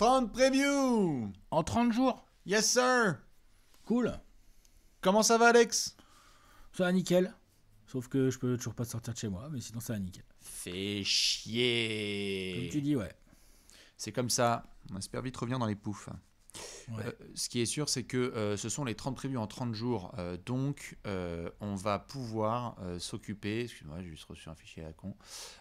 de preview En 30 jours Yes, sir Cool. Comment ça va, Alex Ça va nickel. Sauf que je peux toujours pas sortir de chez moi, mais sinon ça va nickel. Fais chier Comme tu dis, ouais. C'est comme ça. On espère vite revenir dans les poufs. Euh, ce qui est sûr, c'est que euh, ce sont les 30 prévus en 30 jours. Euh, donc, on va pouvoir s'occuper. Excuse-moi, j'ai juste reçu un fichier à con.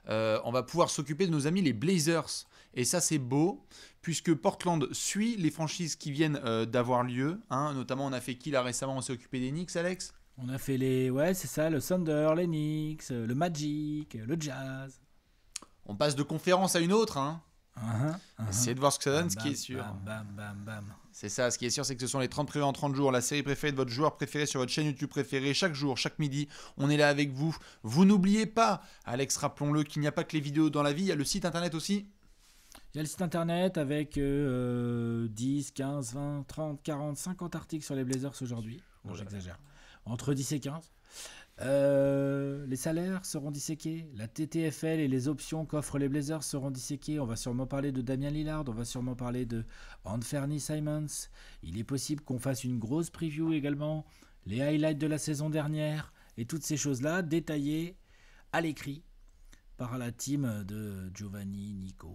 on va pouvoir s'occuper de nos amis les Blazers. Et ça, c'est beau, puisque Portland suit les franchises qui viennent d'avoir lieu. Hein. Notamment, on a fait qui là récemment On s'est occupé des Knicks, Alex On a fait les. Ouais, c'est ça, le Thunder, les Knicks, le Magic, le Jazz. On passe de conférence à une autre, hein Uh-huh, uh-huh. Essayez de voir ce que ça donne, ce qui est sûr. Bam, bam, c'est ça, ce qui est sûr, c'est que ce sont les 30 prévues en 30 jours, la série préférée de votre joueur préféré sur votre chaîne YouTube préférée, chaque jour, chaque midi. On est là avec vous. Vous n'oubliez pas, Alex, rappelons-le, qu'il n'y a pas que les vidéos dans la vie, il y a le site internet aussi. Il y a le site internet avec 10, 15, 20, 30, 40, 50 articles sur les Blazers aujourd'hui. Bon, j'exagère. Entre 10 et 15. Euh, les salaires seront disséqués, la TTFL et les options qu'offrent les Blazers seront disséquées. On va sûrement parler de Damien Lillard, on va sûrement parler de Anthony Simons. Il est possible qu'on fasse une grosse preview également, les highlights de la saison dernière et toutes ces choses-là détaillées à l'écrit par la team de Giovanni, Nico,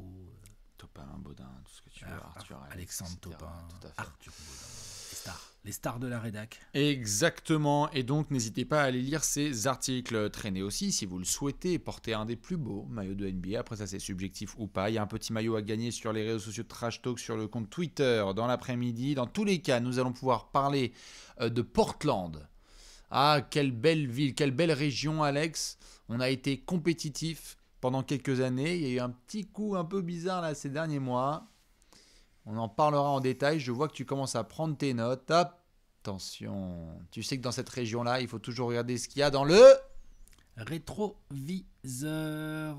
Topin, Baudin, tout ce que tu veux, Arthur, Alexandre Topin, tout à fait. Arthur Baudin. Les stars. les stars. de la rédac. Exactement. Et donc, n'hésitez pas à aller lire ces articles. Traînez aussi, si vous le souhaitez, portez un des plus beaux maillots de NBA. Après, ça, c'est subjectif ou pas. Il y a un petit maillot à gagner sur les réseaux sociaux de Trash Talk, sur le compte Twitter, dans l'après-midi. Dans tous les cas, nous allons pouvoir parler euh, de Portland. Ah, quelle belle ville, quelle belle région, Alex. On a été compétitif pendant quelques années. Il y a eu un petit coup un peu bizarre là ces derniers mois. On en parlera en détail. Je vois que tu commences à prendre tes notes. Attention. Tu sais que dans cette région-là, il faut toujours regarder ce qu'il y a dans le rétroviseur.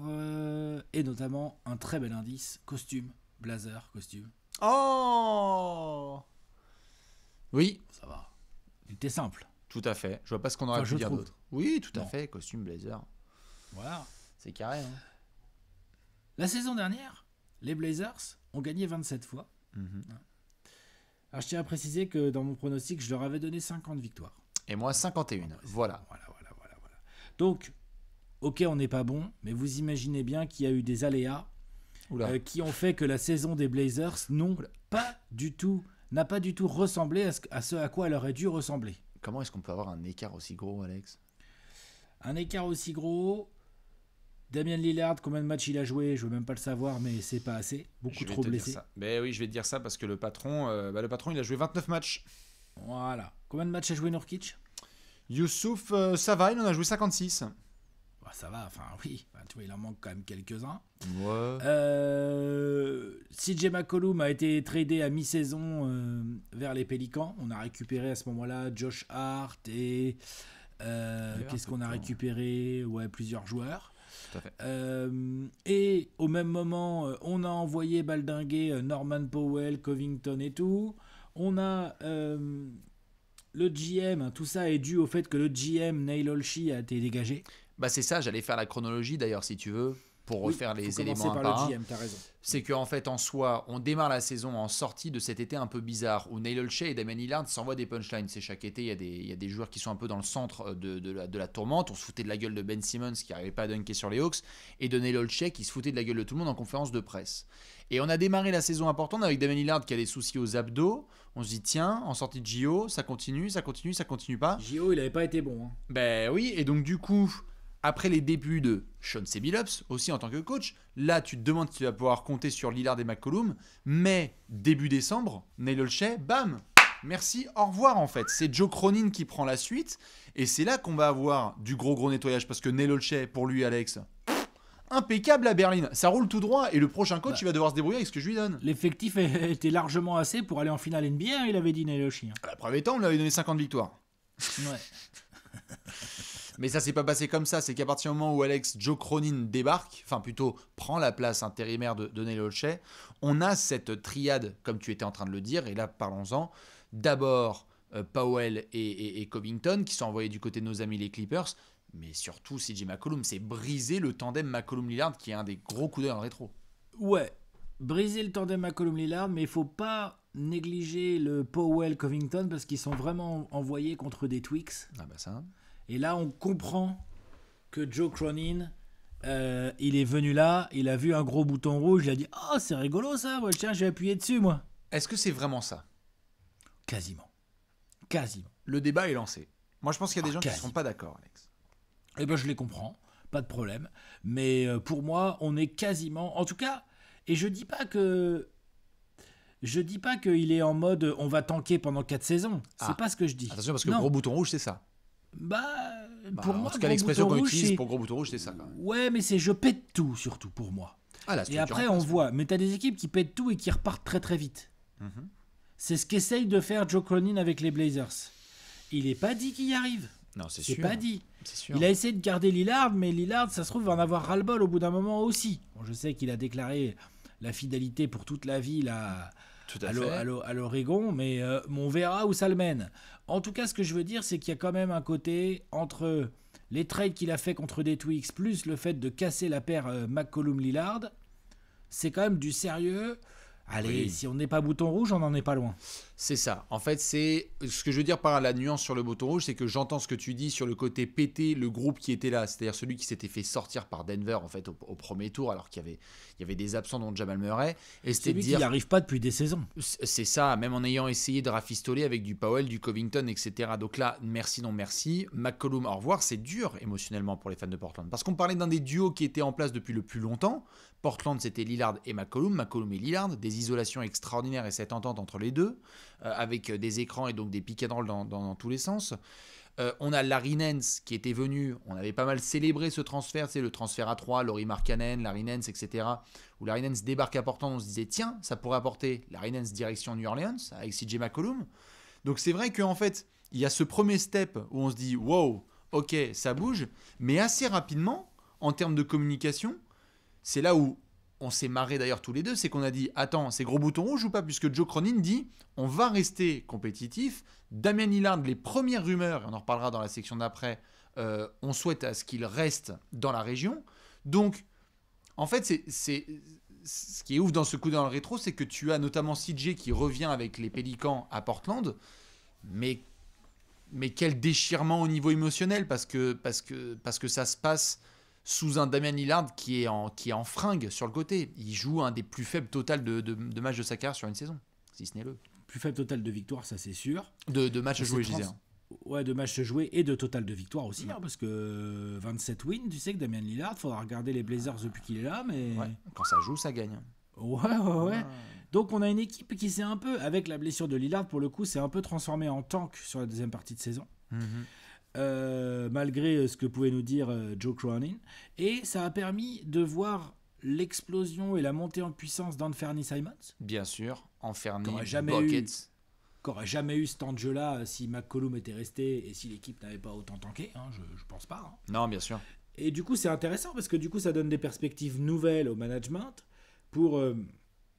Euh, et notamment un très bel indice costume, blazer, costume. Oh Oui. Ça va. était simple. Tout à fait. Je vois pas ce qu'on aurait pu dire d'autre. Oui, tout à fait. Costume, blazer. Voilà. C'est carré. Hein. La saison dernière, les Blazers ont gagné 27 fois. Mhm. Alors je tiens à préciser que dans mon pronostic, je leur avais donné 50 victoires. Et moi 51. Voilà. Voilà, voilà, Donc, ok, on n'est pas bon, mais vous imaginez bien qu'il y a eu des aléas euh, qui ont fait que la saison des Blazers n'ont pas du tout n'a pas du tout ressemblé à ce à quoi elle aurait dû ressembler. Comment est-ce qu'on peut avoir un écart aussi gros, Alex Un écart aussi gros, Damien Lillard, combien de matchs il a joué Je veux même pas le savoir, mais c'est pas assez. Beaucoup trop blessé. Mais ben oui, je vais dire ça parce que le patron, euh, bah, le patron, il a joué 29 matchs. Voilà. Combien de matchs a joué Norkic? Youssouf, euh, ça va, en a joué 56. Bah, ça va, enfin oui. tu vois, il en manque quand même quelques-uns. Ouais. Euh, CJ McCollum a été tradé à mi-saison euh, vers les Pélicans. On a récupéré à ce moment-là Josh Hart et. Qu'est-ce qu'on a récupéré Ouais, plusieurs joueurs. Euh, et au même moment, euh, on a envoyé baldinguer euh, Norman Powell, Covington et tout. On a le GM, hein, tout ça est dû au fait que le GM Neil Olshi a été dégagé. Bah c'est ça, j'allais faire la chronologie d'ailleurs si tu veux pour refaire les éléments par tu le raison. C'est qu'en fait, en soi, on démarre la saison en sortie de cet été un peu bizarre où Neil et Damien Hillard s'envoient des punchlines. C'est chaque été, il y, a des, il y, a des joueurs qui sont un peu dans le centre euh, de, de, la, tourmente. On se foutait de la gueule de Ben Simmons qui n'arrivait pas à dunker sur les Hawks et de Neil qui se foutait de la gueule de tout le monde en conférence de presse. Et on a démarré la saison importante avec Damien qui a des soucis aux abdos. On se dit, tiens, en sortie de JO, ça continue, ça continue, ça continue pas. JO, il n'avait pas été bon. Hein. Ben oui, et donc du coup, après les débuts de Sean Sebilops, aussi en tant que coach, là tu te demandes si tu vas pouvoir compter sur Lillard et McCollum, mais début décembre, Neil bam Merci, au revoir en fait. C'est Joe Cronin qui prend la suite, et c'est là qu'on va avoir du gros gros nettoyage, parce que Neil pour lui Alex, impeccable à Berlin. Ça roule tout droit et le prochain coach, bah. il va devoir se débrouiller avec ce que je lui donne. L'effectif était largement assez pour aller en finale NBA, hein, il avait dit Nelochi. Hein. À la preuve étant, on lui avait donné 50 victoires. Ouais. Mais ça s'est pas passé comme ça. C'est qu'à partir du moment où Alex Joe Cronin débarque, enfin plutôt prend la place intérimaire de, de Neil on a cette triade, comme tu étais en train de le dire, et là parlons-en. D'abord euh, Powell et, Covington qui sont envoyés du côté de nos amis les Clippers mais surtout CJ McCollum, c'est briser le tandem McCollum-Lillard qui est un des gros coups d'œil en rétro. Ouais, briser le tandem McCollum-Lillard, mais il faut pas négliger le Powell-Covington parce qu'ils sont vraiment envoyés contre des Twix. Ah bah ça. Hein. Et là, on comprend que Joe Cronin, euh, il est venu là, il a vu un gros bouton rouge, il a dit Oh, c'est rigolo ça, moi, tiens, j'ai appuyé dessus, moi. Est-ce que c'est vraiment ça Quasiment. Quasiment. Le débat est lancé. Moi, je pense qu'il y a des ah, gens qui ne sont pas d'accord, Alex. Eh bien, je les comprends, pas de problème. Mais euh, pour moi, on est quasiment. En tout cas, et je dis pas que. Je dis pas qu'il est en mode on va tanker pendant quatre saisons. C'est n'est ah. pas ce que je dis. Attention, parce que gros bouton rouge, c'est ça. Bah, bah, pour en tout cas, l'expression qu'on utilise pour gros bouton rouge, c'est ça. Ouais, mais c'est je pète tout, surtout pour moi. Ah, et après, on voit. Mais t'as des équipes qui pètent tout et qui repartent très très vite. Mhm. C'est ce qu'essaye de faire Joe Cronin avec les Blazers. Il n'est pas dit qu'il y arrive. Non, c'est sûr. pas dit. Il a essayé de garder Lillard, mais Lillard, ça se trouve, va en avoir ras-le-bol au bout d'un moment aussi. je sais qu'il a déclaré la fidélité pour toute la vie là, tout à, fait. l'Oregon, mais euh, on verra où ça le mène. En tout cas, ce que je veux dire, c'est qu'il y a quand même un côté entre les trades qu'il a fait contre des Twix, plus le fait de casser la paire euh, McCollum-Lillard, c'est quand même du sérieux. Allez, si on n'est pas bouton rouge, on n'en est pas loin. C'est ça. En fait, c'est ce que je veux dire par la nuance sur le bouton rouge, c'est que j'entends ce que tu dis sur le côté pété, le groupe qui était là, c'est-à-dire celui qui s'était fait sortir par Denver en fait au, premier tour, alors qu'il y avait, il y avait des absents dont Jamal Murray. Et c'était dire qui n'y arrive pas depuis des saisons. C'est ça. Même en ayant essayé de rafistoler avec du Powell, du Covington, etc. Donc là, merci non merci. McCollum, au revoir. C'est dur émotionnellement pour les fans de Portland, parce qu'on parlait d'un des duos qui était en place depuis le plus longtemps. Portland, c'était Lillard et McCollum, McCollum et Lillard, des isolations extraordinaires et cette entente entre les deux. Euh, avec euh, des écrans et donc des pick dans, tous les sens. Euh, on a Larry Nance qui était venu, on avait pas mal célébré ce transfert, c'est le transfert à 3, Laurie Markkanen, Larry Nance, etc. Où Larry Nance débarque à on se disait tiens, ça pourrait apporter Larry Nance direction New Orleans avec CJ McCollum. Donc c'est vrai qu'en fait, il y a ce premier step où on se dit wow, ok, ça bouge, mais assez rapidement, en termes de communication, c'est là où on s'est marré d'ailleurs tous les deux, c'est qu'on a dit attends, c'est gros bouton rouge ou pas Puisque Joe Cronin dit on va rester compétitif. Damien Hillard, les premières rumeurs, et on en reparlera dans la section d'après, euh, on souhaite à ce qu'il reste dans la région. Donc, en fait, c'est ce qui est ouf dans ce coup dans le rétro, c'est que tu as notamment CJ qui revient avec les Pélicans à Portland, mais mais quel déchirement au niveau émotionnel parce que parce que parce que ça se passe sous un Damien Lillard qui est, en, qui fringue sur le côté. Il joue un des plus faibles totals de, de matchs de sa sur une saison, si ce n'est le. Plus faible total de victoire, ça c'est sûr. De, de matchs joués, je disais. Hein. Ouais, de matchs joués et de total de victoire aussi, hein, parce que 27 euh, wins, tu sais que Damien Lillard, faudra regarder les Blazers depuis qu'il est là, mais... quand ça joue, ça gagne. Ouais, ouais, ouais, Donc on a une équipe qui s'est un peu, avec la blessure de Lillard, pour le coup, s'est un peu transformée en tank sur la deuxième partie de saison. Mm-hmm. Euh, malgré euh, ce que pouvait nous dire euh, Joe Cronin. Et ça a permis de voir l'explosion et la montée en puissance d'Anferny Simons. Bien sûr, Anferny Buckets. Qu'aurait jamais eu cet jeu là si McCollum était resté et si l'équipe n'avait pas autant tanké, hein, je, je pense pas. Hein. Non, bien sûr. Et du coup, c'est intéressant parce que du coup, ça donne des perspectives nouvelles au management pour,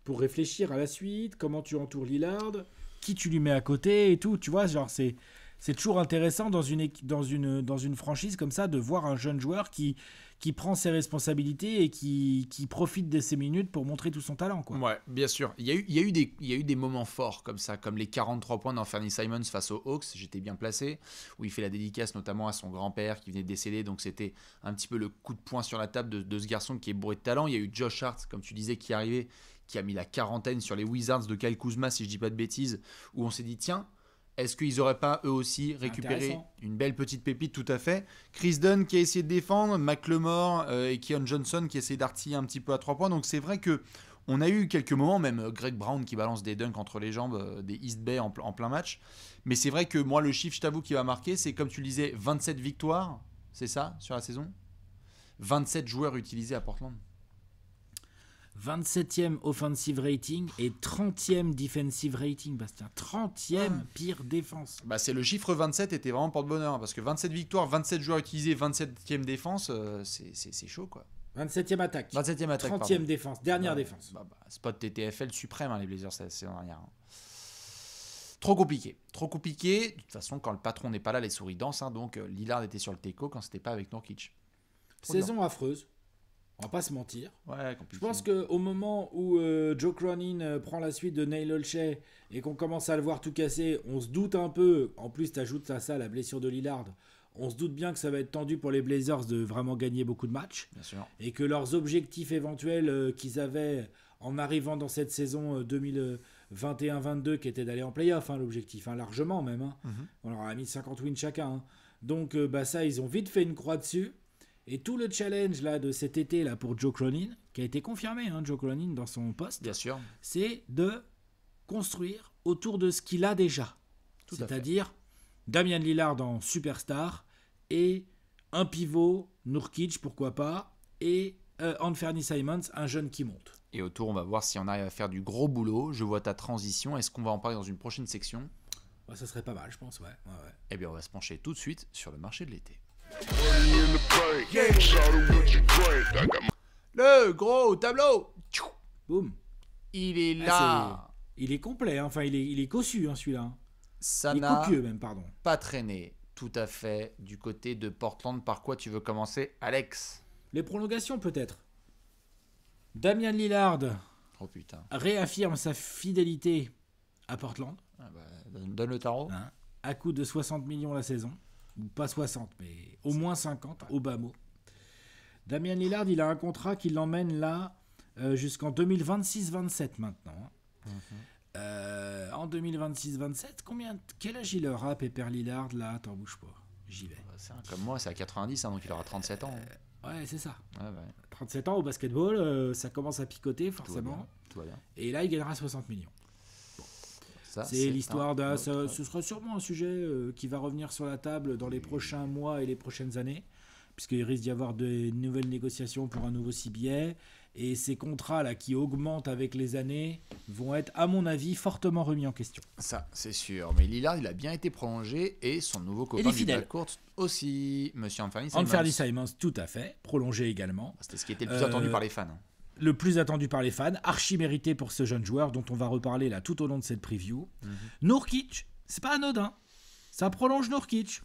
pour réfléchir à la suite, comment tu entoures Lillard, qui tu lui mets à côté et tout. Tu vois, genre, c'est c'est toujours intéressant dans une, dans, une, dans une franchise comme ça de voir un jeune joueur qui, qui prend ses responsabilités et qui, profite de ses minutes pour montrer tout son talent. Quoi. Ouais, bien sûr. Il y, a eu, il, y a eu des, il a eu des moments forts comme ça, comme les 43 points d'Anthony Simons face aux Hawks, j'étais bien placé, où il fait la dédicace notamment à son grand-père qui venait de décéder, donc c'était un petit peu le coup de poing sur la table de, ce garçon qui est bourré de talent. Il y a eu Josh Hart, comme tu disais, qui est arrivé qui a mis la quarantaine sur les Wizards de Kyle Kuzma, si je dis pas de bêtises, où on s'est dit, tiens, est-ce qu'ils n'auraient pas eux aussi récupéré une belle petite pépite Tout à fait. Chris Dunn qui a essayé de défendre, McLemore euh, et Keon Johnson qui a essayé d'artiller un petit peu à trois points. Donc c'est vrai que on a eu quelques moments, même euh, Greg Brown qui balance des dunks entre les jambes euh, des East Bay en, plein match. Mais c'est vrai que moi, le chiffre, je t'avoue, qui va marquer, c'est comme tu le disais, 27 victoires, c'est ça, sur la saison 27 joueurs utilisés à Portland. 27e offensive rating et 30e defensive rating, Bastien. 30e ah. pire défense. Bah, c'est le chiffre 27 était vraiment porte-bonheur parce que 27 victoires, 27 joueurs utilisés, 27e défense, euh, c'est chaud quoi. 27e attaque. 27e attaque. 30e défense, dernière bah, défense. Bah, bah, spot TTFL suprême, hein, les Blazers, C'est en dernière. Hein. Trop compliqué. Trop compliqué. De toute façon, quand le patron n'est pas là, les souris dansent. Hein. donc, euh, Lillard était sur le teco quand c'était pas avec Norkic. saison affreuse. On va pas se mentir. je pense qu'au moment où euh, Joe Cronin euh, prend la suite de Neil Olshay et qu'on commence à le voir tout casser, on se doute un peu. En plus, ajoutes à ça la blessure de Lillard. On se doute bien que ça va être tendu pour les Blazers de vraiment gagner beaucoup de matchs. Bien sûr. Et que leurs objectifs éventuels euh, qu'ils avaient en arrivant dans cette saison 2021-22, qui était d'aller en playoff, hein, l'objectif, hein, largement même. Hein. Mhm. On leur a mis 50 wins chacun. Hein. Donc, bah ça, ils ont vite fait une croix dessus. Et tout le challenge là de cet été là pour Joe Cronin, qui a été confirmé, hein, Joe Cronin dans son poste, bien sûr, c'est de construire autour de ce qu'il a déjà. C'est-à-dire Damian Lillard en superstar et un pivot, Nurkic pourquoi pas, et euh, Anthony Simons, un jeune qui monte. Et autour, on va voir si on arrive à faire du gros boulot. Je vois ta transition. Est-ce qu'on va en parler dans une prochaine section Ça serait pas mal, je pense, ouais. Eh bien, on va se pencher tout de suite sur le marché de l'été. Le gros tableau. Boum. Il est ah, là. Il est complet. Hein. Enfin, il est, il est cossu hein, celui-là. Ça n'a même, pardon. Pas traîné. Tout à fait. Du côté de Portland, par quoi tu veux commencer, Alex Les prolongations peut-être. Damien Lillard. Oh, réaffirme sa fidélité à Portland. Ah, bah, donne, le tarot. Hein. à coût de 60 millions la saison pas 60, mais au moins 50, hein, au bas mot. Damien Lillard, il a un contrat qui l'emmène là euh, jusqu'en 2026-27 maintenant. Hein. Mhm. Euh, en 2026-27, combien, quel âge il aura, Pépère Lillard Là, t'en bouge pas, j'y vais. Bah, comme moi, c'est à 90, hein, donc il aura 37 ans. ouais, c'est ça. 37 ans au basketball, euh, ça commence à picoter forcément. Et là, il gagnera 60 millions. C'est l'histoire de Ce sera sûrement un sujet euh, qui va revenir sur la table dans les prochains mois et les prochaines années, puisqu'il risque d'y avoir de nouvelles négociations pour un nouveau CBA. Et ces contrats-là qui augmentent avec les années vont être, à mon avis, fortement remis en question. Ça, c'est sûr. Mais Lillard, il a bien été prolongé et son nouveau copain du court aussi, monsieur Anthony Simons. Anthony Simons, tout à fait. Prolongé également. C'était ce qui était le plus attendu euh, par les fans. Hein le plus attendu par les fans, archi mérité pour ce jeune joueur dont on va reparler là tout au long de cette preview. Mm c'est pas anodin. Ça prolonge Nourkic.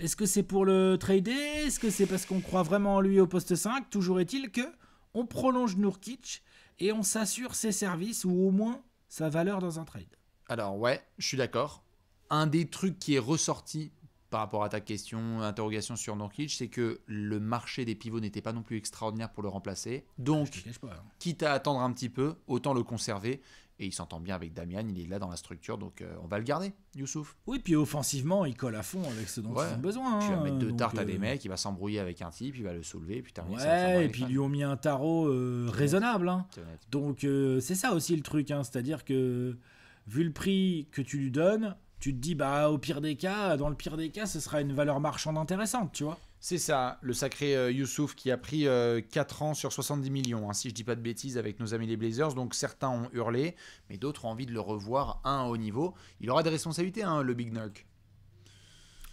Est-ce que c'est pour le trader Est-ce que c'est parce qu'on croit vraiment en lui au poste 5 Toujours est-il que on prolonge Nourkic et on s'assure ses services ou au moins sa valeur dans un trade. Alors ouais, je suis d'accord. Un des trucs qui est ressorti par rapport à ta question, interrogation sur Nurkic, c'est que le marché des pivots n'était pas non plus extraordinaire pour le remplacer. Donc, hein. quitte à attendre un petit peu, autant le conserver. Et il s'entend bien avec Damian, il est là dans la structure, donc euh, on va le garder, Youssouf. Oui, puis offensivement, il colle à fond avec ce dont ils besoin. Tu vas hein. mettre deux tartes à des euh, mecs, il va s'embrouiller avec un type, il va le soulever, puis terminer. Ouais, et puis ils lui ont mis un tarot euh, raisonnable. Hein. Donc c'est ça aussi le truc, c'est-à-dire que vu le prix que tu lui donnes, tu te dis, bah, au pire des cas, dans le pire des cas, ce sera une valeur marchande intéressante, tu vois. C'est ça, le sacré euh, Youssouf qui a pris euh, quatre 4 ans sur 70 millions, hein, si je dis pas de bêtises, avec nos amis les Blazers. Donc certains ont hurlé, mais d'autres ont envie de le revoir à un haut niveau. Il aura des responsabilités, hein, le Big Knock.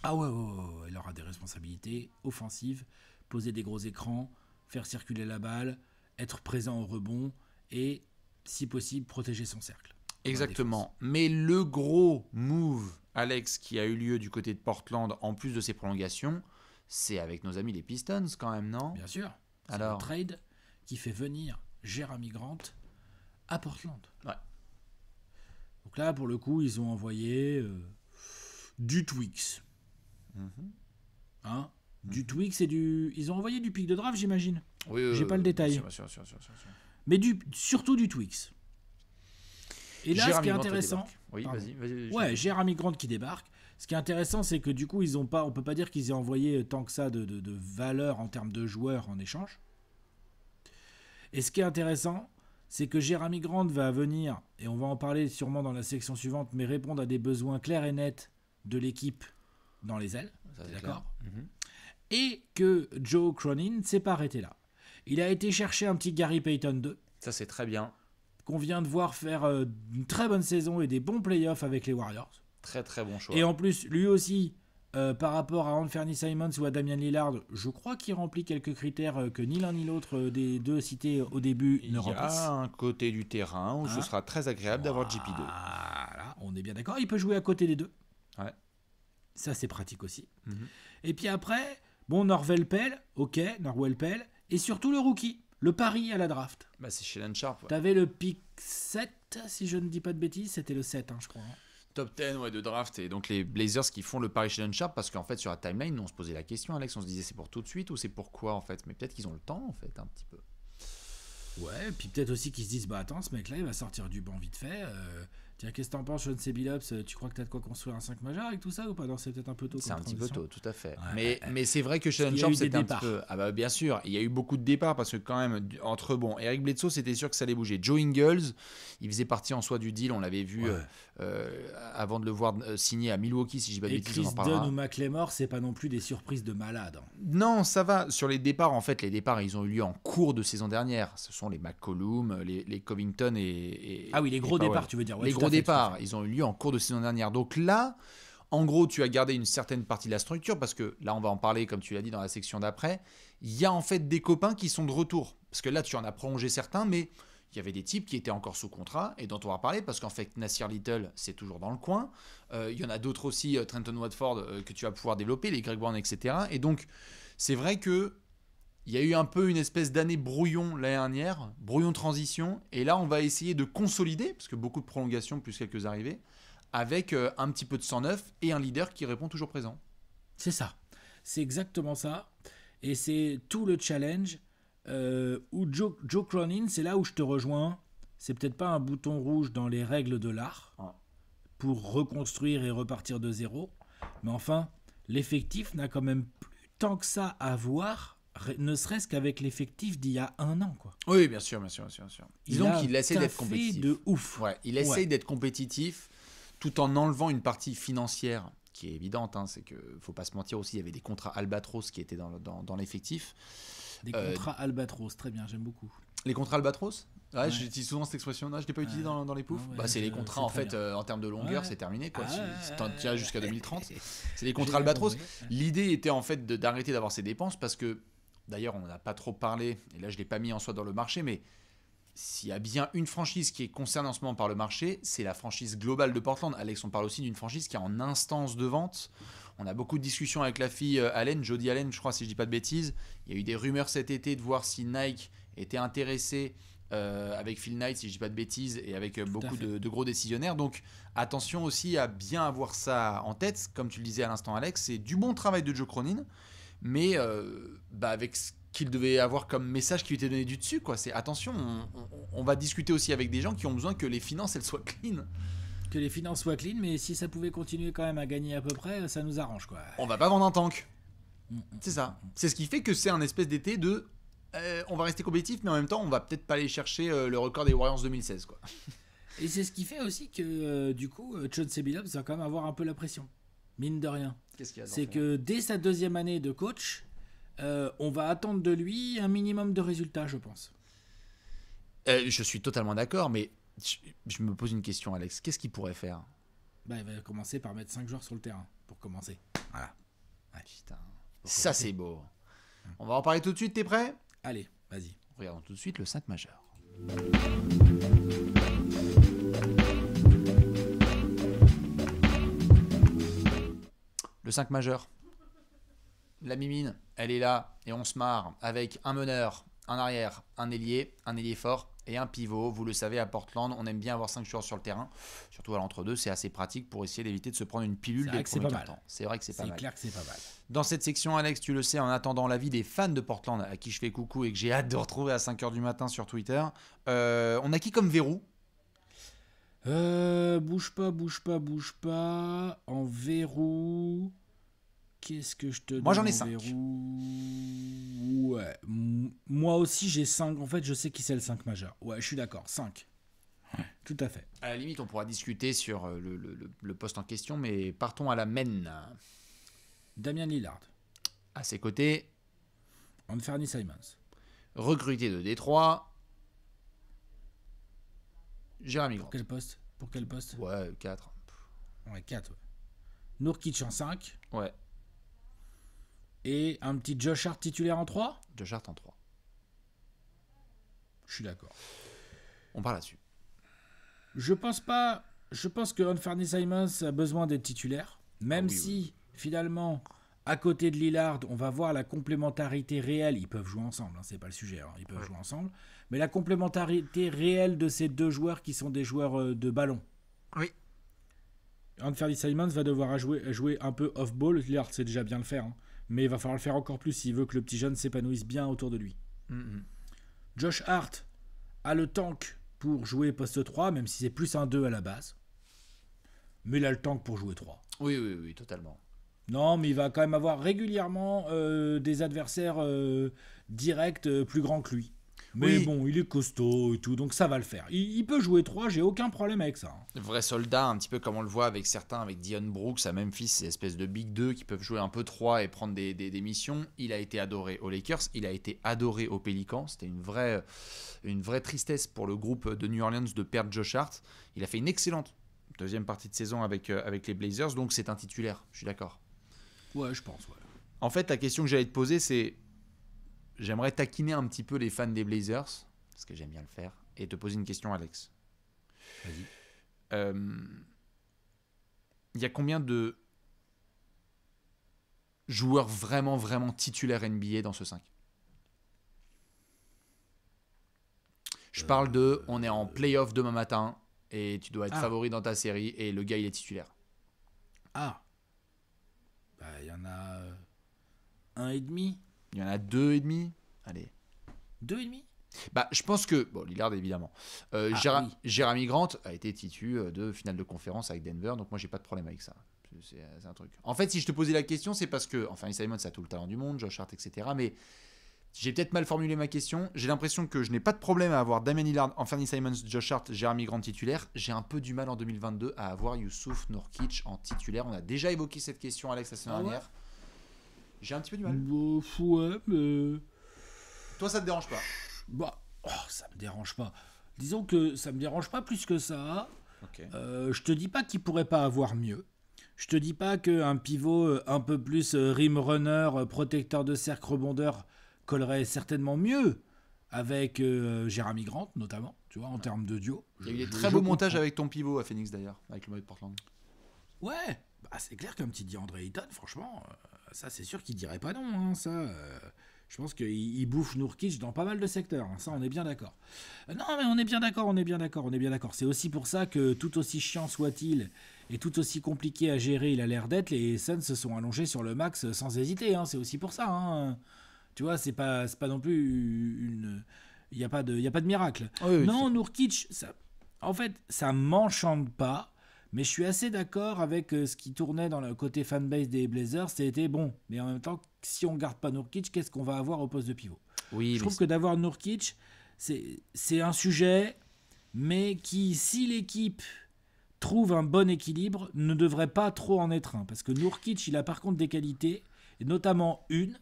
Ah ouais, il aura des responsabilités offensives, poser des gros écrans, faire circuler la balle, être présent au rebond et, si possible, protéger son cercle. Exactement. Mais le gros move, Alex, qui a eu lieu du côté de Portland, en plus de ses prolongations, c'est avec nos amis les Pistons quand même, non Bien sûr. Alors, un trade qui fait venir Jeremy Grant à Portland. Ouais. Donc là, pour le coup, ils ont envoyé euh, du Twix. Mhm. Hein Du mhm. Twix et du. Ils ont envoyé du pic de draft, j'imagine. Oui, J'ai pas le détail. Sûr, sûr, sûr, Mais du... surtout du Twix. Et là, ce qui est intéressant. Oui, vas-y, vas-y, ouais, Jérémy Grant qui débarque. Ce qui est intéressant, c'est que du coup, ils ont pas, on peut pas dire qu'ils aient envoyé euh, tant que ça de, de, valeur en termes de joueurs en échange. Et ce qui est intéressant, c'est que Jérémy Grant va venir, et on va en parler sûrement dans la section suivante, mais répondre à des besoins clairs et nets de l'équipe dans les ailes. D'accord mhm. Et que Joe Cronin s'est pas arrêté là. Il a été chercher un petit Gary Payton 2. Ça, c'est très bien qu'on vient de voir faire euh, une très bonne saison et des bons playoffs avec les Warriors. Très très bon choix. Et en plus, lui aussi, euh, par rapport à Anthony Simons ou à Damian Lillard, je crois qu'il remplit quelques critères euh, que ni l'un ni l'autre des deux cités au début ne remplissent. Il y a un côté du terrain où ce hein sera très agréable d'avoir JP2. on est bien d'accord. Il peut jouer à côté des deux. Ouais. Ça, c'est pratique aussi. Mhm. Et puis après, bon, Norvel Pell, ok, Norwell Pell, et surtout le rookie. Le pari à la draft. Bah, c'est chez Sharp. T'avais le pick 7, si je ne dis pas de bêtises, c'était le 7, hein, je crois. Top 10 ouais, de draft. Et donc les Blazers qui font le pari chez Sharp, parce qu'en fait, sur la timeline, on se posait la question, Alex, on se disait c'est pour tout de suite ou c'est pourquoi en fait Mais peut-être qu'ils ont le temps en fait, un petit peu. Ouais, puis peut-être aussi qu'ils se disent bah attends, ce mec-là, il va sortir du banc vite fait. Euh, Tiens, qu'est-ce que t'en penses, Sean euh, Tu crois que t'as de quoi construire un 5 majeur avec tout ça ou pas Non, c'est peut-être un peu tôt. C'est un petit peu tôt, tout à fait. mais, mais c'est vrai que Sean Sharp, c'était un peu. Ah bah bien sûr, il y a eu beaucoup de départs parce que quand même, entre bon, Eric Bledsoe, c'était sûr que ça allait bouger. Joe Ingles, il faisait partie en soi du deal, on l'avait vu euh, euh, avant de le voir signer à Milwaukee, si j'ai pas de Chris Dunn ou McLemore, c'est pas non plus des surprises de malade. Hein. Non, ça va. Sur les départs, en fait, les départs, ils ont eu lieu en cours de saison dernière. Ce sont les McCollum, les, Covington et, Ah oui, les gros départs, tu veux dire. les gros départ. Ils ont eu lieu en cours de saison dernière. Donc là, en gros, tu as gardé une certaine partie de la structure parce que là, on va en parler, comme tu l'as dit dans la section d'après. Il y a en fait des copains qui sont de retour. Parce que là, tu en as prolongé certains, mais il y avait des types qui étaient encore sous contrat et dont on va parler parce qu'en fait Nasir Little c'est toujours dans le coin euh, il y en a d'autres aussi euh, Trenton Watford euh, que tu vas pouvoir développer les Greg Brown etc et donc c'est vrai que il y a eu un peu une espèce d'année brouillon l'année dernière, brouillon de transition, et là on va essayer de consolider, parce que beaucoup de prolongations plus quelques arrivées, avec euh, un petit peu de 109 et un leader qui répond toujours présent. C'est ça, c'est exactement ça, et c'est tout le challenge euh, où Joe Cronin, c'est là où je te rejoins, c'est peut-être pas un bouton rouge dans les règles de l'art ah. pour reconstruire et repartir de zéro, mais enfin, l'effectif n'a quand même plus tant que ça à voir ne serait-ce qu'avec l'effectif d'il y a un an. Quoi. Oui, bien sûr, bien sûr, bien sûr. d'être compétitif. de ouf. il essaie d'être compétitif tout en enlevant une partie financière qui est évidente. Hein, c'est que faut pas se mentir aussi, il y avait des contrats albatros qui étaient dans, dans, l'effectif. Des euh, contrats albatros, très bien, j'aime beaucoup. Les contrats albatros Ouais, J'utilise souvent cette expression-là, je ne l'ai pas utilisé dans, les poufs. Bah, c'est les contrats, en fait, euh, en termes de longueur, c'est terminé. quoi. Ah, jusqu'à 2030. c'est les contrats albatros. L'idée était, en fait, d'arrêter d'avoir ces dépenses parce que D'ailleurs, on n'a pas trop parlé, et là je ne l'ai pas mis en soi dans le marché, mais s'il y a bien une franchise qui est concernée en ce moment par le marché, c'est la franchise globale de Portland. Alex, on parle aussi d'une franchise qui est en instance de vente. On a beaucoup de discussions avec la fille euh, Allen, Jody Allen, je crois, si je dis pas de bêtises. Il y a eu des rumeurs cet été de voir si Nike était intéressé euh, avec Phil Knight, si je dis pas de bêtises, et avec euh, beaucoup de, de, gros décisionnaires. Donc attention aussi à bien avoir ça en tête. Comme tu le disais à l'instant, Alex, c'est du bon travail de Joe Cronin mais euh, bah, avec ce qu'il devait avoir comme message qui lui était donné du dessus. quoi. C'est attention, on, va discuter aussi avec des gens qui ont besoin que les finances, elles soient clean. Que les finances soient clean, mais si ça pouvait continuer quand même à gagner à peu près, euh, ça nous arrange. quoi. On va pas vendre un tank. Mm, mm. C'est ça. C'est ce qui fait que c'est un espèce d'été de... Euh, on va rester compétitif, mais en même temps, on va peut-être pas aller chercher le record des Warriors 2016. quoi. Et c'est ce qui fait aussi que, du coup, John Sebilov va quand même avoir un peu la pression. Mine de rien. C'est que dès sa deuxième année de coach, euh, on va attendre de lui un minimum de résultats, je pense. Euh, je suis totalement d'accord, mais je, me pose une question, Alex. Qu'est-ce qu'il pourrait faire bah, Il va commencer par mettre 5 joueurs sur le terrain, pour commencer. Voilà. Ah, putain. Ça, c'est beau. On va en parler tout de suite, t'es prêt Allez, vas-y. Regardons tout de suite le 5 majeur. le 5 majeur. La mimine, elle est là et on se marre avec un meneur, un arrière, un ailier, un ailier fort et un pivot. Vous le savez, à Portland, on aime bien avoir 5 joueurs sur le terrain. Surtout à l'entre-deux, c'est assez pratique pour essayer d'éviter de se prendre une pilule dès C'est vrai que c'est pas mal. C'est clair que c'est pas mal. Dans cette section, Alex, tu le sais, en attendant l'avis des fans de Portland, à qui je fais coucou et que j'ai hâte de retrouver à 5h du matin sur Twitter, euh, on a qui comme Verrou euh, bouge pas, bouge pas, bouge pas. En verrou. Qu'est-ce que je te Moi j'en ai 5. Ouais. moi aussi j'ai 5. En fait, je sais qui c'est le 5 majeur. Ouais, je suis d'accord. 5. Tout à fait. À la limite, on pourra discuter sur euh, le, le, le poste en question, mais partons à la main. Damien Lillard. À ses côtés. fernie Simons. Recruté de Détroit. Jérémy Grant. Pour quel poste Pour quel poste Ouais, 4. Ouais, 4. Ouais. Nourkic en 5. Ouais. Et un petit Josh Hart titulaire en 3 Josh Hart en 3. Je suis d'accord. On parle là-dessus. Je pense pas. Je pense que Anthony Simons a besoin d'être titulaire. Même ah si, finalement, à côté de Lillard, on va voir la complémentarité réelle. Ils peuvent jouer ensemble, hein, c'est pas le sujet. Hein. ils peuvent jouer ensemble. Mais la complémentarité réelle de ces deux joueurs qui sont des joueurs euh, de ballon. Oui. Anthony Simons va devoir jouer, jouer un peu off-ball. Lillard sait déjà bien le faire. Hein. mais il va falloir le faire encore plus s'il veut que le petit jeune s'épanouisse bien autour de lui. Mm-hmm. Josh Hart a le tank pour jouer poste 3, même si c'est plus un 2 à la base. Mais il a le tank pour jouer 3. Oui, oui, oui, totalement. Non, mais il va quand même avoir régulièrement euh, des adversaires euh, directs euh, plus grands que lui. Mais bon, il est costaud et tout, donc ça va le faire. Il, peut jouer 3, j'ai aucun problème avec ça. Hein. Vrai soldat, un petit peu comme on le voit avec certains, avec Dion Brooks à Memphis, ces espèces de Big 2 qui peuvent jouer un peu 3 et prendre des, des, missions. Il a été adoré aux Lakers, il a été adoré aux Pelicans. C'était une vraie, une vraie tristesse pour le groupe de New Orleans de perdre Josh Hart. Il a fait une excellente deuxième partie de saison avec, avec les Blazers, donc c'est un titulaire, je suis d'accord. Ouais, je pense, En fait, la question que j'allais te poser, c'est j'aimerais taquiner un petit peu les fans des Blazers, parce que j'aime bien le faire, et te poser une question, Alex. Vas-y. Il euh, y a combien de joueurs vraiment, vraiment titulaires NBA dans ce 5 Je parle de, euh, on est en playoff demain matin et tu dois être ah. favori dans ta série et le gars il est titulaire. Ah, bah, il y en a euh, un et demi. Il y en a deux et demi. Allez. Deux et demi bah, je pense que, bon, Lillard évidemment. Euh, ah, Jérémy Grant a été titu de finale de conférence avec Denver, donc moi j'ai pas de problème avec ça. C'est un truc. En fait, si je te posais la question, c'est parce que, enfin, Simon ça a tout le talent du monde, Josh Hart, etc. Mais j'ai peut-être mal formulé ma question. J'ai l'impression que je n'ai pas de problème à avoir Damien Hillard, Anthony Simons, Josh Hart, Jeremy Grant titulaire. J'ai un peu du mal en 2022 à avoir Youssouf Nourkic en titulaire. On a déjà évoqué cette question, Alex, la semaine ah dernière. J'ai un petit peu du mal. ouais, mais... Toi, ça te dérange pas Bah, oh, ça me dérange pas. Disons que ça me dérange pas plus que ça. Je Euh, je te dis pas qu'il pourrait pas avoir mieux. Je te dis pas qu'un pivot euh, un peu plus euh, rim runner, euh, protecteur de cercle, rebondeur collerait certainement mieux avec Jérémie euh, Jérémy Grant, notamment, tu vois, en termes de duo. Il y a eu des très beaux montages avec ton pivot à Phoenix, d'ailleurs, avec le mode Portland. Ouais, bah, c'est clair, qu'un petit dis André Eaton, franchement, euh, ça, c'est sûr qu'il dirait pas non, hein, ça. Euh, je pense qu'il bouffe Nourkic dans pas mal de secteurs, hein, ça, on est bien d'accord. non, mais on est bien d'accord, on est bien d'accord, on est bien d'accord. C'est aussi pour ça que, tout aussi chiant soit-il, et tout aussi compliqué à gérer, il a l'air d'être, les Suns se sont allongés sur le max sans hésiter, hein, c'est aussi pour ça, hein tu vois, c'est pas, pas non plus une. Il n'y a, pas de, y a pas de miracle. Ah non, Nourkic, ça, en fait, ça m'enchante pas. Mais je suis assez d'accord avec euh, ce qui tournait dans le côté fanbase des Blazers. C'était bon. Mais en même temps, si on garde pas Nourkic, qu'est-ce qu'on va avoir au poste de pivot Je trouve que d'avoir Nourkic, c'est un sujet, mais qui, si l'équipe trouve un bon équilibre, ne devrait pas trop en être un. Parce que Nourkic, il a par contre des qualités, et notamment une,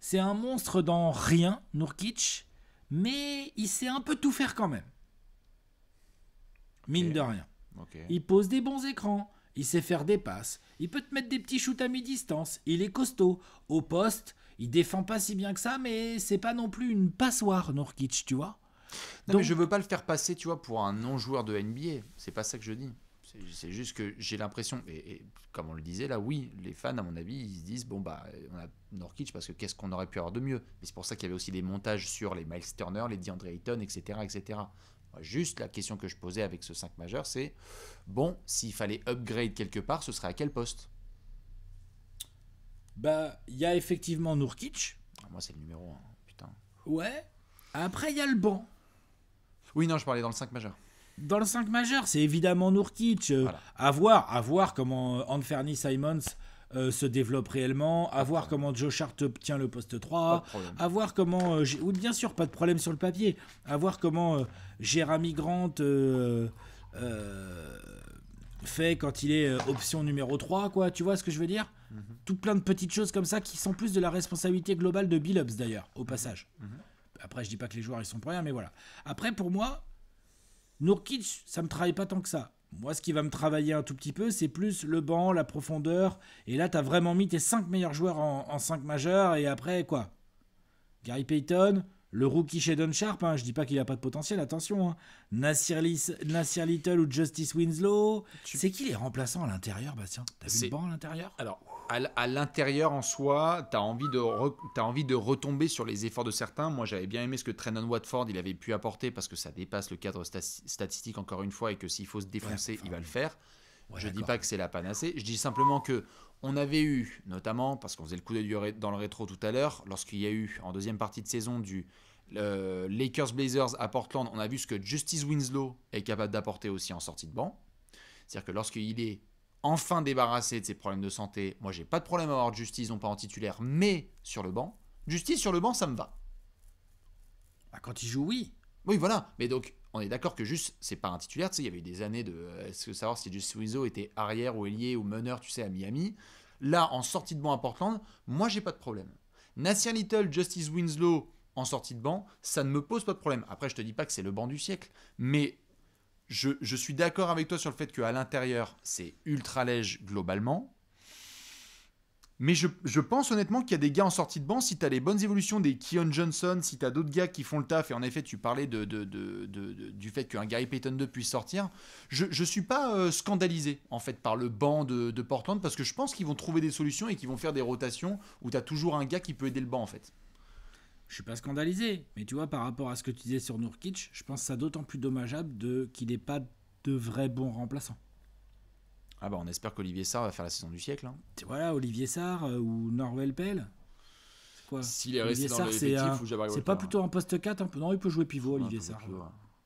c'est un monstre dans rien, Nurkic, mais il sait un peu tout faire quand même. Mine de rien. Il pose des bons écrans, il sait faire des passes, il peut te mettre des petits shoots à mi-distance, il est costaud. Au poste, il défend pas si bien que ça, mais c'est pas non plus une passoire, Nurkic, tu vois. Non, Donc, mais je veux pas le faire passer, tu vois, pour un non-joueur de NBA. C'est pas ça que je dis. C'est juste que j'ai l'impression, et, comme on le disait là, oui, les fans, à mon avis, ils se disent bon, bah, on a Norkic parce que qu'est-ce qu'on aurait pu avoir de mieux Mais c'est pour ça qu'il y avait aussi des montages sur les Miles Turner, les DeAndre Ayton, etc. etc. juste la question que je posais avec ce 5 majeur, c'est bon, s'il fallait upgrade quelque part, ce serait à quel poste Bah, il y a effectivement Nourkic. Ah, moi, c'est le numéro 1, putain. Ouais. Après, il y a le banc. Oui, non, je parlais dans le 5 majeur dans le 5 majeur, c'est évidemment Nourkic. avoir, euh, À voir, à voir comment euh, Anferni Simons euh, se développe réellement, à voir comment Joe Hart obtient le poste 3, à voir comment. ou bien sûr, pas de problème sur le papier, à voir comment euh, Jérémy Grant fait quand il est option numéro 3, quoi. Tu vois ce que je veux dire mhm. Tout plein de petites choses comme ça qui sont plus de la responsabilité globale de Billups d'ailleurs, au passage. Mhm. Après, je dis pas que les joueurs ils sont pour rien, mais voilà. Après, pour moi, Nourkic, ça me travaille pas tant que ça. Moi, ce qui va me travailler un tout petit peu, c'est plus le banc, la profondeur. Et là, tu as vraiment mis tes 5 meilleurs joueurs en, 5 majeurs. Et après, quoi Gary Payton, le rookie Shedon Sharp, Je hein. je dis pas qu'il a pas de potentiel, attention. Hein. Nasir, Little ou Justice Winslow. C'est qui les remplaçants à l'intérieur, Bastien T'as vu le banc à l'intérieur Alors, à l'intérieur en soi, tu as, envie de envie de retomber sur les efforts de certains. Moi, j'avais bien aimé ce que Trenton Watford il avait pu apporter parce que ça dépasse le cadre statistique encore une fois et que s'il faut se défoncer, il va le faire. je dis pas que c'est la panacée. Je dis simplement que on avait eu, notamment parce qu'on faisait le coup d'œil dans le rétro tout à l'heure, lorsqu'il y a eu en deuxième partie de saison du Lakers Blazers à Portland, on a vu ce que Justice Winslow est capable d'apporter aussi en sortie de banc. C'est-à-dire que lorsqu'il est enfin débarrassé de ses problèmes de santé. Moi, j'ai pas de problème à avoir de justice, non pas en titulaire, mais sur le banc. Justice sur le banc, ça me va. Bah, quand il joue, oui. Oui, voilà. Mais donc, on est d'accord que juste, c'est pas un titulaire. Tu sais, il y avait eu des années de euh, est-ce que savoir si Justice Winslow était arrière ou ailier ou meneur, tu sais, à Miami. Là, en sortie de banc à Portland, moi, j'ai pas de problème. Nathaniel Little, Justice Winslow en sortie de banc, ça ne me pose pas de problème. Après, je te dis pas que c'est le banc du siècle, mais je, suis d'accord avec toi sur le fait qu'à l'intérieur, c'est ultra léger globalement. Mais je, pense honnêtement qu'il y a des gars en sortie de banc, si tu as les bonnes évolutions des Keon Johnson, si tu as d'autres gars qui font le taf, et en effet tu parlais du fait qu'un Gary Payton 2 puisse sortir, je ne suis pas euh, scandalisé en fait par le banc de, Portland, parce que je pense qu'ils vont trouver des solutions et qu'ils vont faire des rotations où tu as toujours un gars qui peut aider le banc en fait je suis pas scandalisé. Mais tu vois, par rapport à ce que tu disais sur Nurkic je pense ça d'autant plus dommageable de qu'il n'ait pas de vrai bon remplaçant. Ah bah on espère qu'Olivier Sarr va faire la saison du siècle. Hein. Voilà, Olivier Sarr euh, ou Norwell Pell. S'il est resté Olivier dans c'est pas hein. plutôt en poste 4 hein. Non, il peut jouer pivot, Olivier Sarr. Pivot,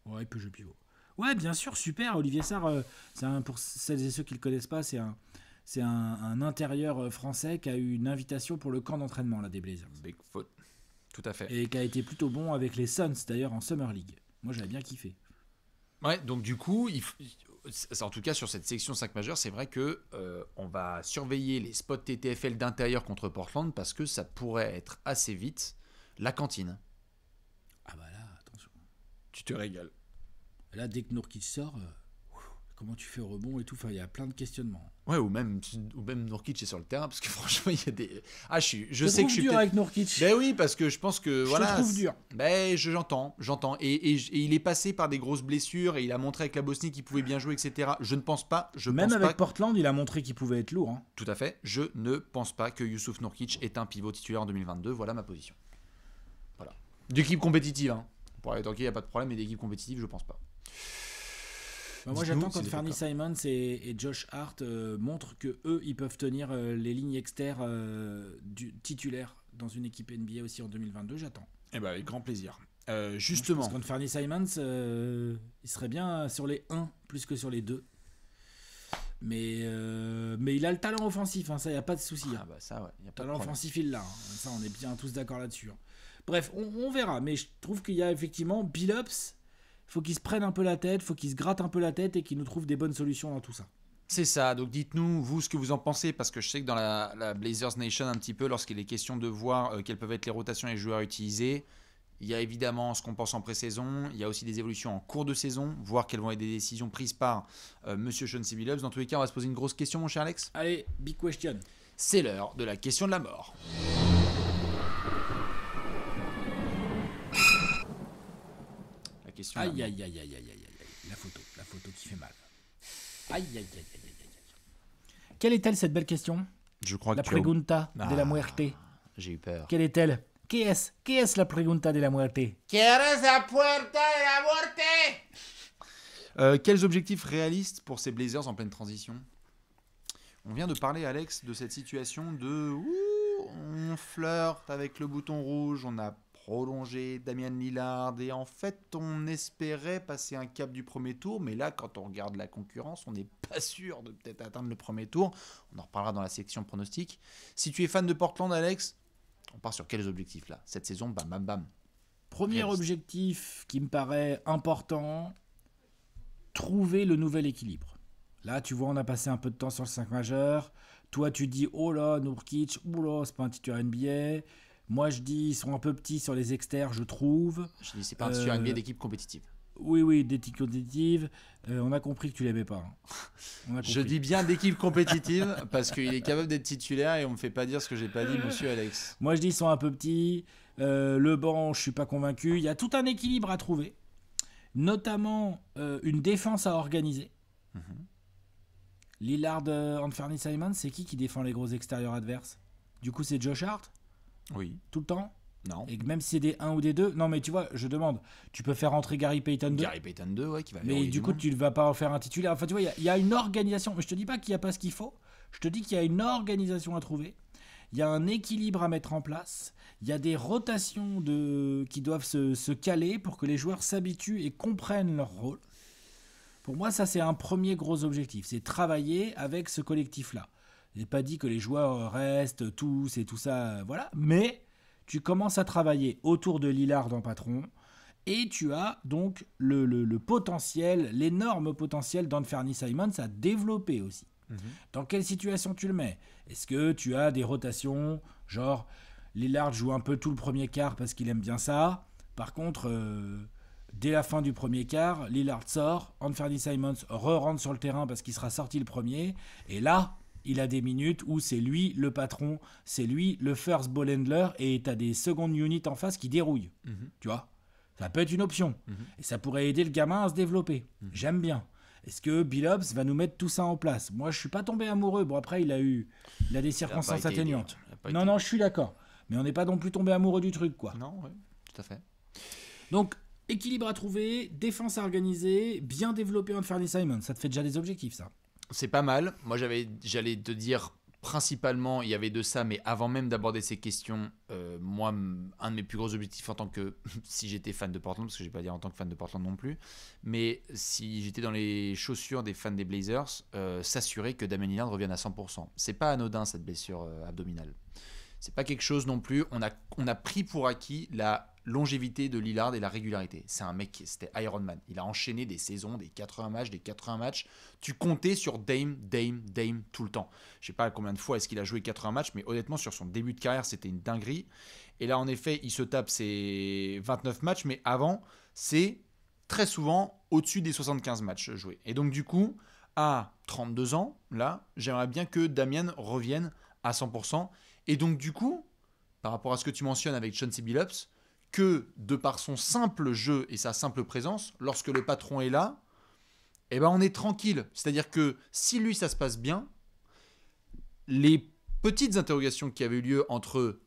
ouais. il peut jouer pivot. Ouais, bien sûr, super. Olivier Sarr, euh, C'est un, pour celles et ceux qui le connaissent pas, c'est un, c'est un, intérieur euh, français qui a eu une invitation pour le camp d'entraînement là, des Blazers. Bigfoot. Tout à fait. Et qui a été plutôt bon avec les Suns d'ailleurs en Summer League. Moi j'avais bien kiffé. Ouais, donc du coup, en tout cas sur cette section 5 majeure, c'est vrai que euh, on va surveiller les spots TTFL d'intérieur contre Portland parce que ça pourrait être assez vite la cantine. Ah bah là, attention. Tu te régales. Là, dès que qui sort. Euh, comment tu fais au rebond et tout. Enfin, il y a plein de questionnements. Ouais, ou même, ou même Nourkic est sur le terrain, parce que franchement, il y a des. Ah, je, je sais que je suis. dur avec Nourkic. Ben oui, parce que je pense que. Je voilà, te trouve dur. Ben, j'entends, j'entends. Et, il est passé par des grosses blessures et il a montré avec la Bosnie qu'il pouvait bien jouer, etc. Je ne pense pas. Je même avec Portland, il a montré qu'il pouvait être lourd. Hein. Tout à fait. Je ne pense pas que Youssouf Nourkic est un pivot titulaire en 2022. Voilà ma position. Voilà. D'équipe compétitive, hein. Pour aller tanker, il n'y a pas de problème, mais d'équipe compétitive, je pense pas. Bah, moi, j'attends quand Fernie Simons et, Josh Hart euh, montrent que eux, ils peuvent tenir euh, les lignes externes euh, du titulaire dans une équipe NBA aussi en 2022. J'attends. et eh ben, avec grand plaisir. justement. Parce que Fernie Simons, il serait bien sur les 1 plus que sur les 2. Mais, mais il a le talent offensif, hein, ça, il n'y a pas de souci. Hein. Ah, bah, ça, ouais, y a talent offensif, il l'a. Hein. Ça, on est bien tous d'accord là-dessus. Bref, on, on, verra. Mais je trouve qu'il y a effectivement Billups faut qu'ils se prennent un peu la tête, faut qu'ils se grattent un peu la tête et qu'ils nous trouvent des bonnes solutions dans tout ça. C'est ça, donc dites-nous, vous, ce que vous en pensez, parce que je sais que dans la, Blazers Nation, un petit peu, lorsqu'il est question de voir euh, quelles peuvent être les rotations et les joueurs utilisés, il y a évidemment ce qu'on pense en pré-saison, il y a aussi des évolutions en cours de saison, voir quelles vont être des décisions prises par M. Euh, Monsieur Sean C. Dans tous les cas, on va se poser une grosse question, mon cher Alex. Allez, big question. C'est l'heure de la question de la mort. question. Aïe, aïe, aïe, aïe, aïe, aïe, la photo, la photo qui fait mal. Aïe, aïe, aïe, aïe, aïe. Quelle est-elle cette belle question Je crois la que. La pregunta de la muerte. J'ai eu peur. Quelle est-elle Qui est-ce Qui est la pregunta de la muerte ¿Quieres la puerta de la muerte Quels objectifs réalistes pour ces Blazers en pleine transition On vient de parler, Alex, de cette situation de. Ouh, on flirte avec le bouton rouge, on a prolonger Damien Lillard. Et en fait, on espérait passer un cap du premier tour, mais là, quand on regarde la concurrence, on n'est pas sûr de peut-être atteindre le premier tour. On en reparlera dans la section pronostic. Si tu es fan de Portland, Alex, on part sur quels objectifs là Cette saison, bam bam bam. Premier objectif qui me paraît important, trouver le nouvel équilibre. Là, tu vois, on a passé un peu de temps sur le 5 majeur. Toi, tu dis, oh là, Nourkic, oh là, c'est pas un titulaire NBA. Moi, je dis, ils sont un peu petits sur les externes, je trouve. Je dis, c'est pas sur un biais euh, d'équipe compétitive. Oui, oui, d'équipe compétitive. Euh, on a compris que tu l'aimais pas. je dis bien d'équipe compétitive parce qu'il est capable d'être titulaire et on me fait pas dire ce que j'ai pas dit, monsieur Alex. Moi, je dis ils sont un peu petits. Euh, le banc, je suis pas convaincu. Il y a tout un équilibre à trouver, notamment une défense à organiser. Mhm. Lillard, Anthony Simon, c'est qui qui défend les gros extérieurs adverses Du coup, c'est Josh Hart oui. Tout le temps Non. Et même si c'est des 1 ou des 2, non, mais tu vois, je demande, tu peux faire rentrer Gary Payton 2. Gary Payton 2, ouais, qui va Mais du, coup, tu ne vas pas en faire un titulaire. Enfin, tu vois, il y, a une organisation. Mais je te dis pas qu'il n'y a pas ce qu'il faut. Je te dis qu'il y a une organisation à trouver. Il y a un équilibre à mettre en place. Il y a des rotations de... qui doivent se caler pour que les joueurs s'habituent et comprennent leur rôle. Pour moi, ça, c'est un premier gros objectif. C'est travailler avec ce collectif-là. J'ai pas dit que les joueurs restent tous et tout ça, euh, voilà. Mais tu commences à travailler autour de Lillard en patron. Et tu as donc le, potentiel, l'énorme potentiel Fernie Simons à développer aussi. Mhm. Dans quelle situation tu le mets Est-ce que tu as des rotations Genre, Lillard joue un peu tout le premier quart parce qu'il aime bien ça. Par contre, euh, dès la fin du premier quart, Lillard sort, Anthony Simons re-rentre sur le terrain parce qu'il sera sorti le premier. Et là, il a des minutes où c'est lui le patron, c'est lui le first ball handler et tu as des secondes units en face qui dérouillent. Mhm. Tu vois Ça peut être une option. Mhm. Et ça pourrait aider le gamin à se développer. Mhm. J'aime bien. Est-ce que Billups va nous mettre tout ça en place Moi, je suis pas tombé amoureux. Bon, après, il a eu il a des circonstances atténuantes. Non, non, je suis d'accord. Mais on n'est pas non plus tombé amoureux du truc, quoi. Non, oui, tout à fait. Donc, équilibre à trouver, défense à organiser, bien développer Anthony Simon. Ça te fait déjà des objectifs, ça. C'est pas mal. Moi, j'avais, j'allais te dire principalement, il y avait de ça, mais avant même d'aborder ces questions, euh, moi, un de mes plus gros objectifs en tant que, si j'étais fan de Portland, parce que je vais pas dire en tant que fan de Portland non plus, mais si j'étais dans les chaussures des fans des Blazers, euh, s'assurer que Damien Lillard revienne à 100%. C'est pas anodin cette blessure euh, abdominale. C'est pas quelque chose non plus. On a, a pris pour acquis la longévité de Lillard et la régularité. C'est un mec, c'était Iron Man. Il a enchaîné des saisons, des 80 matchs, des 80 matchs. Tu comptais sur Dame, Dame, Dame tout le temps. Je sais pas combien de fois est-ce qu'il a joué 80 matchs, mais honnêtement, sur son début de carrière, c'était une dinguerie. Et là, en effet, il se tape ses 29 matchs, mais avant, c'est très souvent au-dessus des 75 matchs joués. Et donc, du coup, à 32 ans, là, j'aimerais bien que Damien revienne à 100% et donc, du coup, par rapport à ce que tu mentionnes avec Chauncey Billups, que de par son simple jeu et sa simple présence, lorsque le patron est là, eh ben on est tranquille. C'est-à-dire que si lui ça se passe bien, les petites interrogations qui avaient eu lieu entre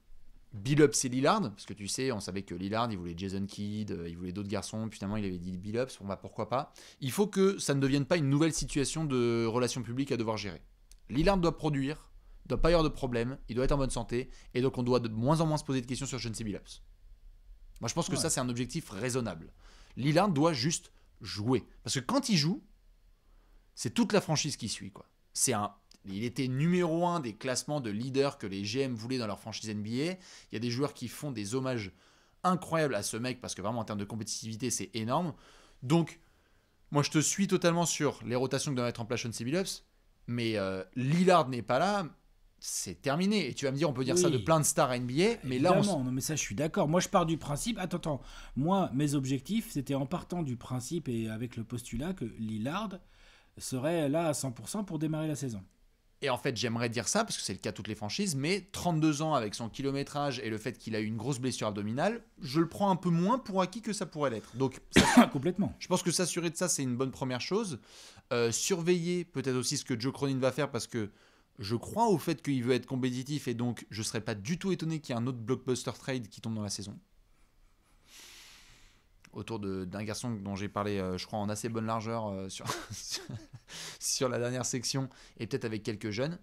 Billups et Lillard, parce que tu sais, on savait que Lillard, il voulait Jason Kidd, euh, il voulait d'autres garçons, finalement il avait dit Billups, on va bah, pourquoi pas. Il faut que ça ne devienne pas une nouvelle situation de relations publiques à devoir gérer. Lillard doit produire, il doit pas y avoir de problème, il doit être en bonne santé, et donc on doit de moins en moins se poser de questions sur John C. Moi, je pense que ça, c'est un objectif raisonnable. Lillard doit juste jouer. Parce que quand il joue, c'est toute la franchise qui suit. quoi. C'est un il était numéro un des classements de leaders que les GM voulaient dans leur franchise NBA. Il y a des joueurs qui font des hommages incroyables à ce mec parce que vraiment en termes de compétitivité c'est énorme. Donc moi je te suis totalement sur les rotations que doit mettre en place Sean Billups, mais euh, Lillard n'est pas là c'est terminé. Et tu vas me dire, on peut dire ça de plein de stars NBA, mais là, on... non, mais ça, je suis d'accord. Moi, je pars du principe. Attends, attends. Moi, mes objectifs, c'était en partant du principe et avec le postulat que Lillard serait là à 100% pour démarrer la saison. Et en fait, j'aimerais dire ça, parce que c'est le cas de toutes les franchises, mais 32 ans avec son kilométrage et le fait qu'il a eu une grosse blessure abdominale, je le prends un peu moins pour acquis que ça pourrait l'être. Donc, complètement. Je pense que s'assurer de ça, c'est une bonne première chose. Euh, surveiller peut-être aussi ce que Joe Cronin va faire, parce que je crois au fait qu'il veut être compétitif et donc je ne serais pas du tout étonné qu'il y ait un autre blockbuster trade qui tombe dans la saison. Autour d'un garçon dont j'ai parlé, euh, je crois, en assez bonne largeur euh, sur, sur la dernière section et peut-être avec quelques jeunes.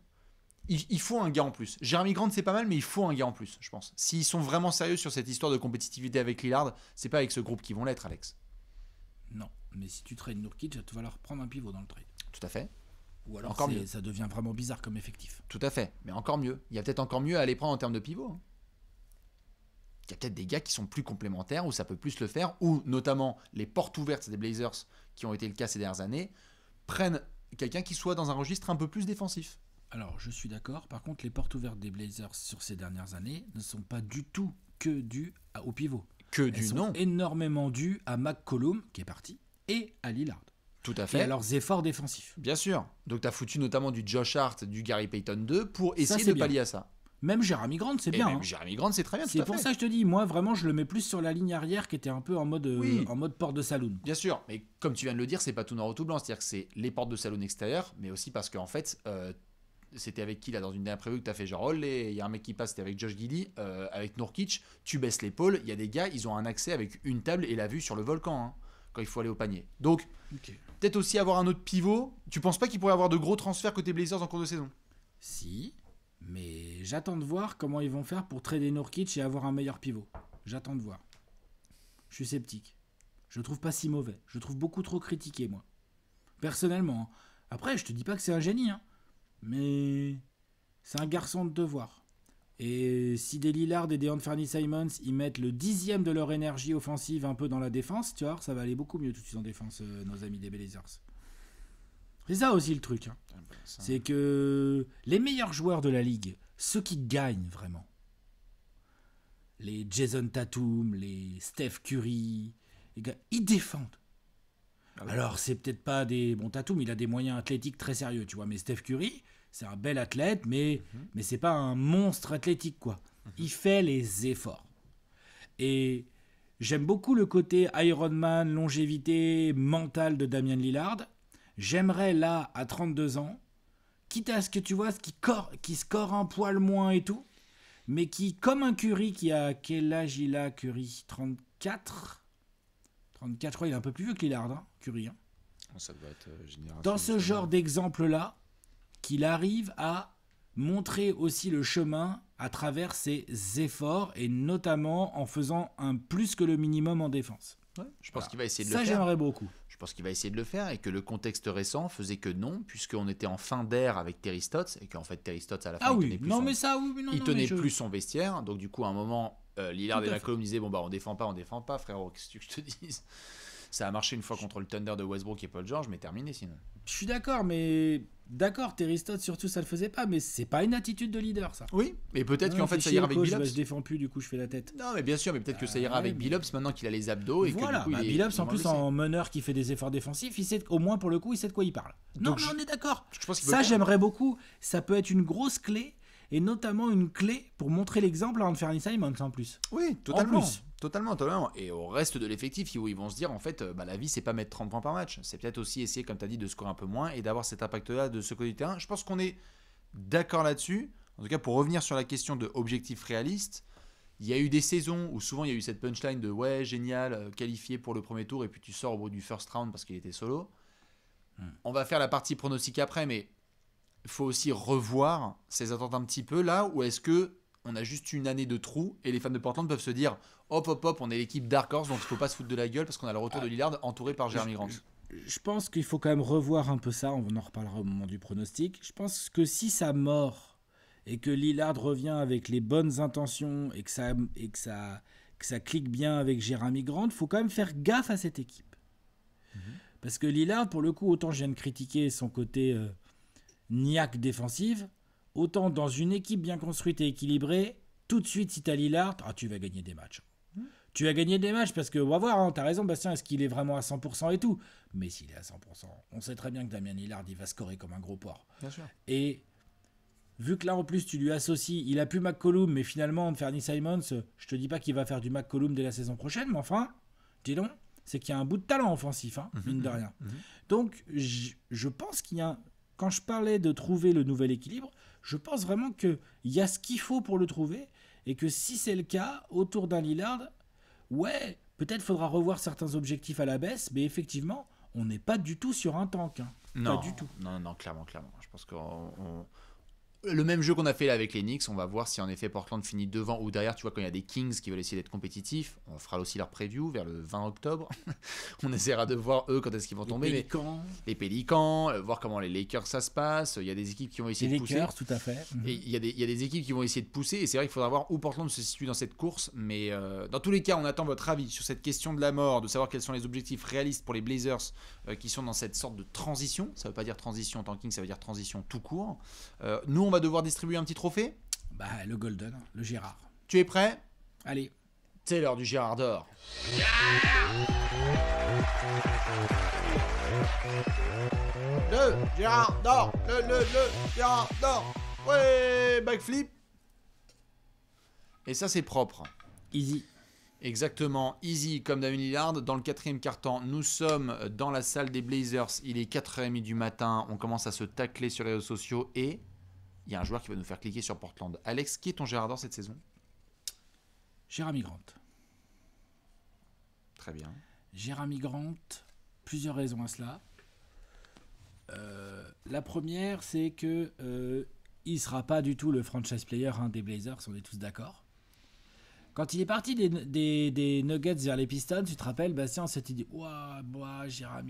Il, faut un gars en plus. Jeremy Grant, c'est pas mal, mais il faut un gars en plus, je pense. S'ils sont vraiment sérieux sur cette histoire de compétitivité avec Lillard, c'est pas avec ce groupe qu'ils vont l'être, Alex. Non, mais si tu trades Nurkic, tu vas leur prendre un pivot dans le trade. Tout à fait. Ou alors ça devient vraiment bizarre comme effectif. Tout à fait, mais encore mieux. Il y a peut-être encore mieux à aller prendre en termes de pivot. Hein. Il y a peut-être des gars qui sont plus complémentaires, où ça peut plus le faire, ou notamment les portes ouvertes des Blazers, qui ont été le cas ces dernières années, prennent quelqu'un qui soit dans un registre un peu plus défensif. Alors, je suis d'accord. Par contre, les portes ouvertes des Blazers sur ces dernières années ne sont pas du tout que dues au pivot. Que du sont énormément dues à McCollum, qui est parti, et à Lillard. Tout à fait. Et à leurs efforts défensifs. Bien sûr. Donc tu as foutu notamment du Josh Hart, du Gary Payton 2 pour essayer de pallier à ça. Même Jeremy Grant, c'est bien. Même hein. Jeremy Grant, c'est très bien. C'est pour ça que je te dis, moi vraiment, je le mets plus sur la ligne arrière qui était un peu en mode, euh, en mode porte de saloon. Bien sûr, mais comme tu viens de le dire, c'est pas tout noir ou tout blanc. C'est-à-dire que c'est les portes de saloon extérieures, mais aussi parce qu'en fait, euh, c'était avec qui là dans une dernière prévue que as fait genre oh, et il y a un mec qui passe c'était avec Josh Gilly euh, avec Nurkic. tu baisses l'épaule il y a des gars ils ont un accès avec une table et la vue sur le volcan hein, quand il faut aller au panier donc peut-être aussi avoir un autre pivot. Tu penses pas qu'il pourrait avoir de gros transferts côté Blazers en cours de saison Si, mais j'attends de voir comment ils vont faire pour trader Norkic et avoir un meilleur pivot. J'attends de voir. Je suis sceptique. Je trouve pas si mauvais. Je trouve beaucoup trop critiqué, moi. Personnellement. Hein. Après, je te dis pas que c'est un génie, hein. Mais c'est un garçon de devoir. Et si des Lillard et des Anthony Simons, ils mettent le dixième de leur énergie offensive un peu dans la défense, tu vois, ça va aller beaucoup mieux tout de suite en défense, euh, nos amis des Blazers. C'est ça aussi le truc. Hein. Ah, bah, hein. C'est que les meilleurs joueurs de la ligue, ceux qui gagnent vraiment, les Jason Tatum, les Steph Curry, ils défendent. Ah Alors, c'est peut-être pas des. Bon, Tatum, il a des moyens athlétiques très sérieux, tu vois, mais Steph Curry, c'est un bel athlète, mais, mhm. mais c'est pas un monstre athlétique, quoi. Mhm. Il fait les efforts. Et j'aime beaucoup le côté Ironman, longévité, mentale de Damien Lillard. J'aimerais là, à 32 ans, quitte à ce que tu vois, ce qui, qui score un poil moins et tout, mais qui, comme un Curry qui a. Quel âge il a, Curry 34 34, je crois, il est un peu plus vieux que Lillard, hein, Curry. Hein. Ça doit être euh, Dans ce genre d'exemple-là, qu'il arrive à montrer aussi le chemin à travers ses efforts et notamment en faisant un plus que le minimum en défense. je pense qu'il va essayer de le faire. Ça, j'aimerais beaucoup. Je pense qu'il va essayer de le faire et que le contexte récent faisait que non, puisqu'on était en fin d'air avec Terry et qu'en fait Terry à la fin ah il tenait plus, son... il son vestiaire. Donc du coup, à un moment, euh, Lillard et et disaient bon bah on défend pas, on défend pas, frérot, qu'est-ce que je te dise Ça a marché une fois contre le Thunder de Westbrook et Paul George, mais terminé sinon. Je suis d'accord, mais D'accord, Terry surtout, ça le faisait pas, mais c'est pas une attitude de leader, ça. Oui, mais peut-être ah, qu'en fait, ça ira avec coach, défends plus, du coup, je fais la tête. Non, mais bien sûr, mais peut-être que ça ira ah, avec mais... maintenant qu'il a les abdos. Et voilà, que, bah, en plus, en meneur qui fait des efforts défensifs, il sait, au moins pour le coup, il sait de quoi il parle. Donc, non, je... mais on est d'accord. Ça, j'aimerais beaucoup. Ça peut être une grosse clé, et notamment une clé pour montrer l'exemple à un assignment en plus. Oui, totalement. Totalement, totalement. Et au reste de l'effectif, ils vont se dire, en fait, euh, bah, la vie, c'est pas mettre 30 points par match. C'est peut-être aussi essayer, comme tu as dit, de scorer un peu moins et d'avoir cet impact-là de ce côté du terrain. Je pense qu'on est d'accord là-dessus. En tout cas, pour revenir sur la question de objectif réaliste, il y a eu des saisons où souvent il y a eu cette punchline de ouais, génial, euh, qualifié pour le premier tour et puis tu sors au bout du first round parce qu'il était solo. Hmm. On va faire la partie pronostic après, mais faut aussi revoir ces attentes un petit peu là, ou est-ce que on a juste une année de trou et les fans de Portland peuvent se dire hop hop hop, on est l'équipe Dark Horse donc il faut pas se foutre de la gueule parce qu'on a le retour de Lillard entouré par Jeremy Grant. Je pense qu'il faut quand même revoir un peu ça, on en reparlera au moment du pronostic. Je pense que si ça mord et que Lillard revient avec les bonnes intentions et que ça, et que ça, que ça clique bien avec Jeremy Grant, faut quand même faire gaffe à cette équipe. Mhm. Parce que Lillard, pour le coup, autant je viens de critiquer son côté euh, niaque défensive, Autant dans une équipe bien construite et équilibrée, tout de suite, si tu as Lillard, ah, tu vas gagner des matchs. Mmh. Tu vas gagner des matchs parce que, on va voir, hein, tu as raison, Bastien, est-ce qu'il est vraiment à 100% et tout Mais s'il est à 100%, on sait très bien que Damien Lillard, il va scorer comme un gros porc. Et vu que là, en plus, tu lui associes, il a plus McCollum, mais finalement, Fernie Simons, je te dis pas qu'il va faire du McCollum dès la saison prochaine, mais enfin, dis donc, c'est qu'il y a un bout de talent offensif, hein, mmh, mine de mmh, rien. Donc, je pense qu'il y a. Quand je parlais de trouver le nouvel équilibre, je pense vraiment qu'il y a ce qu'il faut pour le trouver et que si c'est le cas, autour d'un Lillard, ouais, peut-être faudra revoir certains objectifs à la baisse, mais effectivement, on n'est pas du tout sur un tank. Hein. Non, du tout. Non, non, clairement, clairement. Je pense qu'on le même jeu qu'on a fait là avec les Knicks, on va voir si en effet Portland finit devant ou derrière. Tu vois, quand il y a des Kings qui veulent essayer d'être compétitifs, on fera aussi leur preview vers le 20 octobre. on essaiera de voir eux quand est-ce qu'ils vont les tomber. Les Pélicans. Euh, voir comment les Lakers ça se passe. Il y a des équipes qui vont essayer les de Lakers, pousser. tout à fait. il y, a des, il a des équipes qui vont essayer de pousser. Et c'est vrai qu'il faudra voir où Portland se situe dans cette course. Mais euh, dans tous les cas, on attend votre avis sur cette question de la mort, de savoir quels sont les objectifs réalistes pour les Blazers euh, qui sont dans cette sorte de transition. Ça ne veut pas dire transition tanking, ça veut dire transition tout court. nous, on on va devoir distribuer un petit trophée Bah, le Golden, le Gérard. Tu es prêt Allez. C'est l'heure du Gérard d'or. Le Gérard d'or Le, le, le Gérard d'or Ouais Backflip Et ça, c'est propre. Easy. Exactement, easy comme David Lillard. Dans le quatrième carton, nous sommes dans la salle des Blazers. Il est 4h30 du matin. On commence à se tacler sur les réseaux sociaux et il y a un joueur qui va nous faire cliquer sur Portland. Alex, qui est ton dans cette saison Jérémy Grant. Très bien. Jérémy Grant, plusieurs raisons à cela. Euh, la première, c'est que euh, il sera pas du tout le franchise player hein, des Blazers, on est tous d'accord. Quand il est parti des, Nuggets vers les Pistons, tu te rappelles, Bastien, c'était dit Waouh, ouais, bah,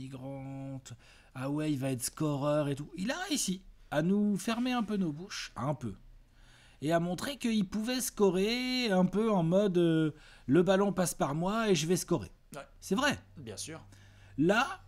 Grant, ah ouais, il va être scoreur et tout. Il a réussi à nous fermer un peu nos bouches, un peu, et à montrer qu'il pouvait scorer un peu en mode euh, le ballon passe par moi et je vais scorer. C'est vrai. Bien sûr. Là,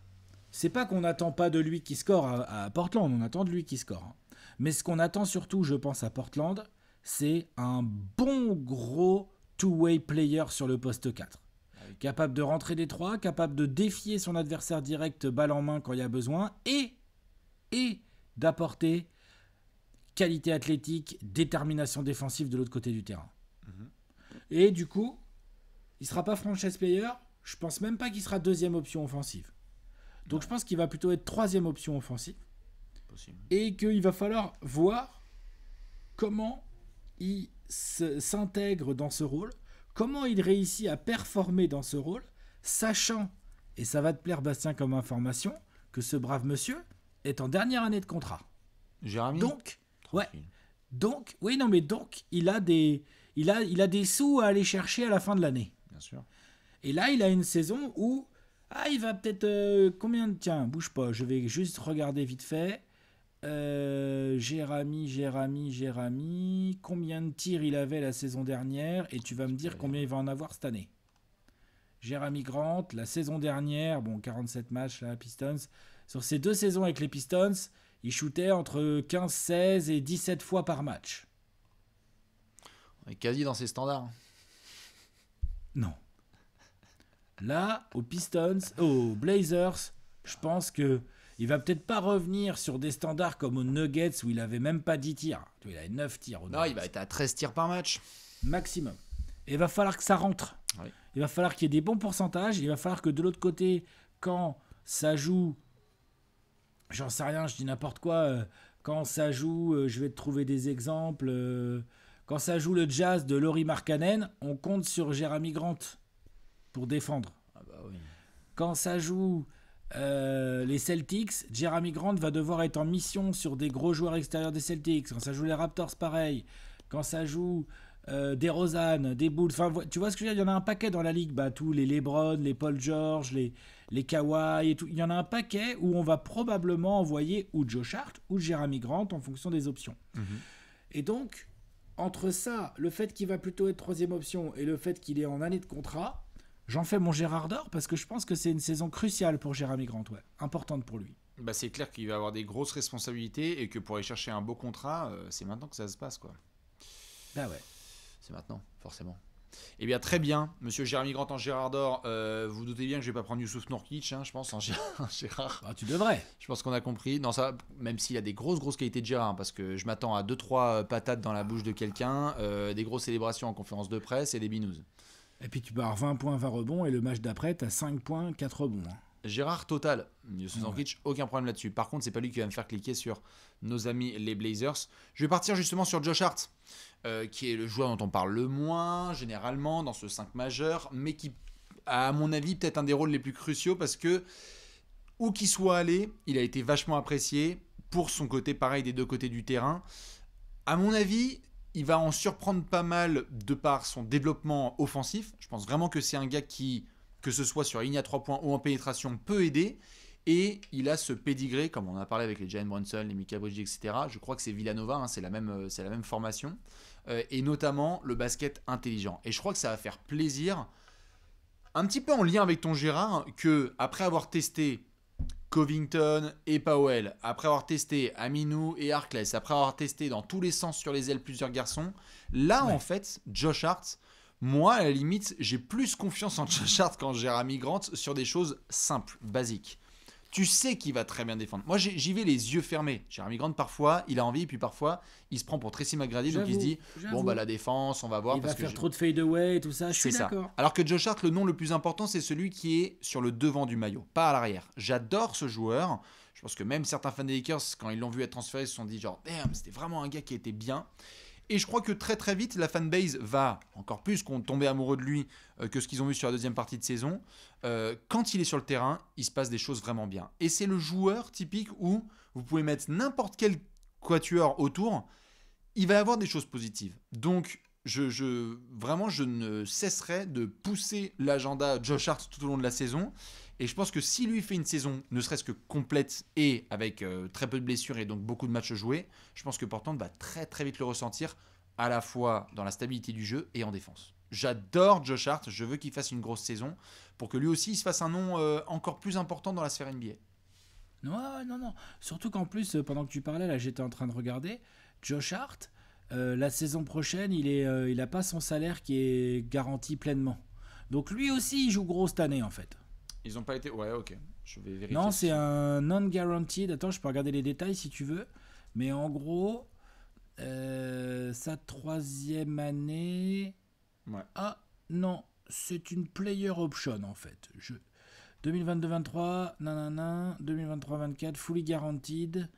c'est pas qu'on n'attend pas de lui qui score à, Portland, on attend de lui qui score. Hein. Mais ce qu'on attend surtout, je pense, à Portland, c'est un bon gros two-way player sur le poste 4. Ah capable de rentrer des trois, capable de défier son adversaire direct balle en main quand il y a besoin, et, et d'apporter qualité athlétique, détermination défensive de l'autre côté du terrain. Mhm. Et du coup, il sera pas franchise player. Je pense même pas qu'il sera deuxième option offensive. Donc je pense qu'il va plutôt être troisième option offensive. Et qu'il va falloir voir comment il s'intègre dans ce rôle, comment il réussit à performer dans ce rôle, sachant, et ça va te plaire Bastien comme information, que ce brave monsieur, est en dernière année de contrat. Jérémy Donc, ouais. Donc, oui, non, mais donc, il a, des, il, a, il a des sous à aller chercher à la fin de l'année. Bien sûr. Et là, il a une saison où, ah, il va peut-être. Euh, combien de. Tiens, bouge pas, je vais juste regarder vite fait. Euh, Jérémy, Jérémy, Jérémy, combien de tirs il avait la saison dernière et tu vas me dire combien il va en avoir cette année. Jérémy Grant, la saison dernière, bon, 47 matchs, la Pistons, sur ses deux saisons avec les Pistons, il shootait entre 15, 16 et 17 fois par match. On est quasi dans ses standards. Non. Là, aux Pistons, aux Blazers, je pense que il va peut-être pas revenir sur des standards comme aux Nuggets où il avait même pas 10 tirs. Il avait 9 tirs. Nuggets. non, il va être à 13 tirs par match. Maximum. Et il va falloir que ça rentre. Il va falloir qu'il y ait des bons pourcentages. Il va falloir que de l'autre côté, quand ça joue j'en sais rien, je dis n'importe quoi. Euh, quand ça joue, euh, je vais te trouver des exemples. Euh, quand ça joue le jazz de Laurie Markkanen, on compte sur Jeremy Grant pour défendre. Ah bah quand ça joue les Celtics, Jeremy Grant va devoir être en mission sur des gros joueurs extérieurs des Celtics. Quand ça joue les Raptors, pareil. Quand ça joue euh, des Rosanne, des Bulls. Enfin, tu vois ce que je veux dire Il y en a un paquet dans la ligue. Bah, tous les LeBron, les Paul George, les, les Kawhi et tout. Il y en a un paquet où on va probablement envoyer ou Joe Chart ou Jeremy Grant en fonction des options. Mhm. Et donc, entre ça, le fait qu'il va plutôt être troisième option et le fait qu'il est en année de contrat, j'en fais mon Gérard d'or parce que je pense que c'est une saison cruciale pour Jeremy Grant, ouais, importante pour lui. Bah c'est clair qu'il va avoir des grosses responsabilités et que pour aller chercher un beau contrat, euh, c'est maintenant que ça se passe quoi. Bah ouais c'est maintenant, forcément. Eh bien, très bien, monsieur Jérémy Grant en Gérard d'Or. Euh, vous, doutez bien que je vais pas prendre Youssouf Nourkic, hein, je pense, en Gérard. Bah, tu devrais. Je pense qu'on a compris. Non, ça, même s'il a des grosses, grosses qualités de Gérard, hein, parce que je m'attends à deux, trois euh, patates dans la bouche de quelqu'un, euh, des grosses célébrations en conférence de presse et des binous. Et puis tu pars 20 points, 20 rebonds, et le match d'après, tu as 5 points, 4 rebonds. Hein. Gérard total. Youssouf ah ouais. aucun problème là-dessus. Par contre, c'est pas lui qui va me faire cliquer sur nos amis les Blazers. Je vais partir justement sur Josh Hart. Euh, qui est le joueur dont on parle le moins, généralement, dans ce 5 majeur, mais qui a, à mon avis, peut-être un des rôles les plus cruciaux parce que, où qu'il soit allé, il a été vachement apprécié pour son côté pareil des deux côtés du terrain. À mon avis, il va en surprendre pas mal de par son développement offensif. Je pense vraiment que c'est un gars qui, que ce soit sur ligne à 3 points ou en pénétration, peut aider. Et il a ce pedigree, comme on a parlé avec les Jalen Brunson, les Mika Bridges, etc. Je crois que c'est Villanova, hein, euh, c'est la, même, formation. Euh, et notamment le basket intelligent. Et je crois que ça va faire plaisir, un petit peu en lien avec ton Gérard, hein, que après avoir testé Covington et Powell, après avoir testé Aminou et Harkless, après avoir testé dans tous les sens sur les ailes plusieurs garçons, là en fait, Josh Hart, moi à la limite, j'ai plus confiance en Josh Hart qu'en Jeremy Grant sur des choses simples, basiques tu sais qu'il va très bien défendre. Moi, j'y vais les yeux fermés. Jeremy Grant, parfois, il a envie, puis parfois, il se prend pour Tracy McGrady, donc il se dit Bon, bah la défense, on va voir. Il va faire trop de fadeaway et tout ça, je suis d'accord. Alors que Josh Hart, le nom le plus important, c'est celui qui est sur le devant du maillot, pas à l'arrière. J'adore ce joueur. Je pense que même certains fans des Lakers, quand ils l'ont vu être transféré, se sont dit genre, damn, c'était vraiment un gars qui était bien. Et je crois que très très vite, la fanbase va encore plus tomber amoureux de lui euh, que ce qu'ils ont vu sur la deuxième partie de saison. Euh, quand il est sur le terrain, il se passe des choses vraiment bien. Et c'est le joueur typique où vous pouvez mettre n'importe quel quatuor autour, il va avoir des choses positives. Donc vraiment, je ne cesserai de pousser l'agenda Josh Hart tout au long de la saison. Et je pense que si lui fait une saison, ne serait-ce que complète et avec euh, très peu de blessures et donc beaucoup de matchs joués, je pense que Portland va très très vite le ressentir, à la fois dans la stabilité du jeu et en défense. J'adore Josh Hart, je veux qu'il fasse une grosse saison pour que lui aussi il se fasse un nom euh, encore plus important dans la sphère NBA. Non, non, non. Surtout qu'en plus, euh, pendant que tu parlais, là, j'étais en train de regarder. Josh Hart, la saison prochaine, il n'a a pas son salaire qui est garanti pleinement. Donc lui aussi, il joue gros cette année, en fait. Ils n'ont pas été. Ouais, ok. Je vais vérifier. Non, c'est un non-guaranteed. Attends, je peux regarder les détails si tu veux. Mais en gros, euh, sa troisième année. Ouais. Ah, non. C'est une player option en fait. Je... 2022-23, nanana. 2023-24, fully guaranteed.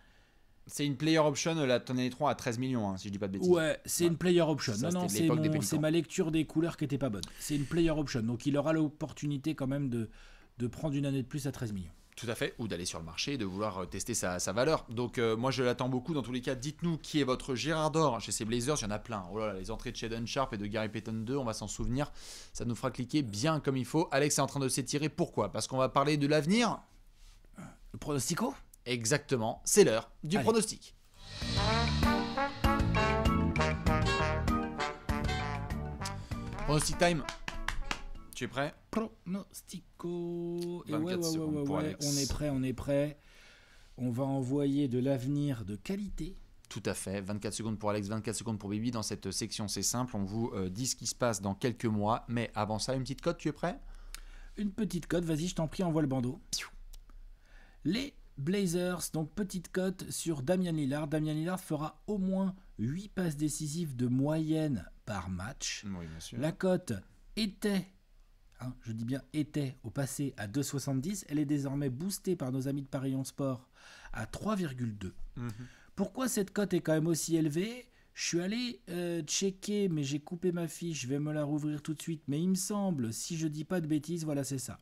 C'est une player option, la ton année 3 à 13 millions, hein, si je dis pas de bêtises. Ouais, c'est une player option. non, non, c'est ma lecture des couleurs qui n'était pas bonne. C'est une player option. Donc il aura l'opportunité quand même de, de prendre une année de plus à 13 millions. Tout à fait, ou d'aller sur le marché et de vouloir euh, tester sa, sa valeur. Donc euh, moi je l'attends beaucoup dans tous les cas. Dites-nous qui est votre Gérard d'or chez ces Blazers, il y en a plein. Oh là là, les entrées de Shaden Sharp et de Gary Payton 2, on va s'en souvenir. Ça nous fera cliquer bien comme il faut. Alex est en train de s'étirer, pourquoi Parce qu'on va parler de l'avenir. Le pronostico Exactement, c'est l'heure du pronostic. Pronostic time tu es prêt Pronostico. Et on est prêt, on est prêt. On va envoyer de l'avenir de qualité. Tout à fait. 24 secondes pour Alex, 24 secondes pour Bibi. Dans cette section, c'est simple. On vous euh, dit ce qui se passe dans quelques mois. Mais avant ça, une petite cote, tu es prêt Une petite cote, vas-y, je t'en prie, envoie le bandeau. Les Blazers, donc petite cote sur Damian Lillard. Damian Lillard fera au moins 8 passes décisives de moyenne par match. La cote était Hein, je dis bien était au passé à 2,70, elle est désormais boostée par nos amis de Parillon Sport à 3,2. Mhm. Pourquoi cette cote est quand même aussi élevée je suis allé euh, checker, mais j'ai coupé ma fiche, je vais me la rouvrir tout de suite. Mais il me semble, si je dis pas de bêtises, voilà, c'est ça.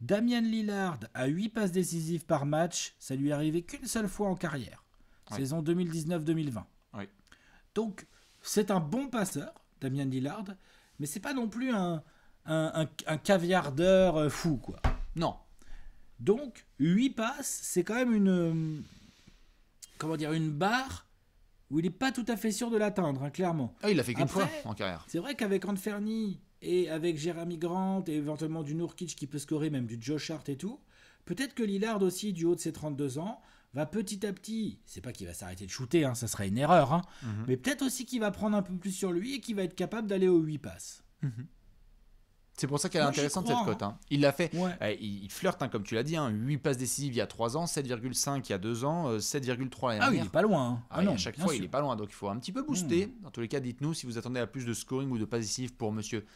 Damien Lillard a 8 passes décisives par match, ça lui est arrivé qu'une seule fois en carrière, saison 2019-2020. Donc, c'est un bon passeur, Damien Lillard, mais c'est pas non plus un, un, caviardeur euh, fou, quoi. Non. Donc, 8 passes, c'est quand même une. Euh, comment dire Une barre où il n'est pas tout à fait sûr de l'atteindre, hein, clairement. Ah, il l'a fait qu'une fois en carrière. C'est vrai qu'avec Anferni et avec Jeremy Grant et éventuellement du Nourkic qui peut scorer, même du Josh Hart et tout, peut-être que Lillard aussi, du haut de ses 32 ans, va petit à petit, c'est pas qu'il va s'arrêter de shooter, ça hein, serait une erreur, hein, mhm. mais peut-être aussi qu'il va prendre un peu plus sur lui et qu'il va être capable d'aller aux 8 passes. Mhm. C'est pour ça qu'elle est intéressante cette cote. Hein. Hein. Il l'a fait. Eh, il, flirte, hein, comme tu l'as dit. 8 passes décisives il y a 3 ans, 7,5 il y a 2 ans, 7,3 euh, Ah oui, il est pas loin. Ah, ah à chaque fois, il est pas loin. Donc il faut un petit peu booster. Hmm. Dans tous les cas, dites-nous si vous attendez à plus de scoring ou de passes décisives pour monsieur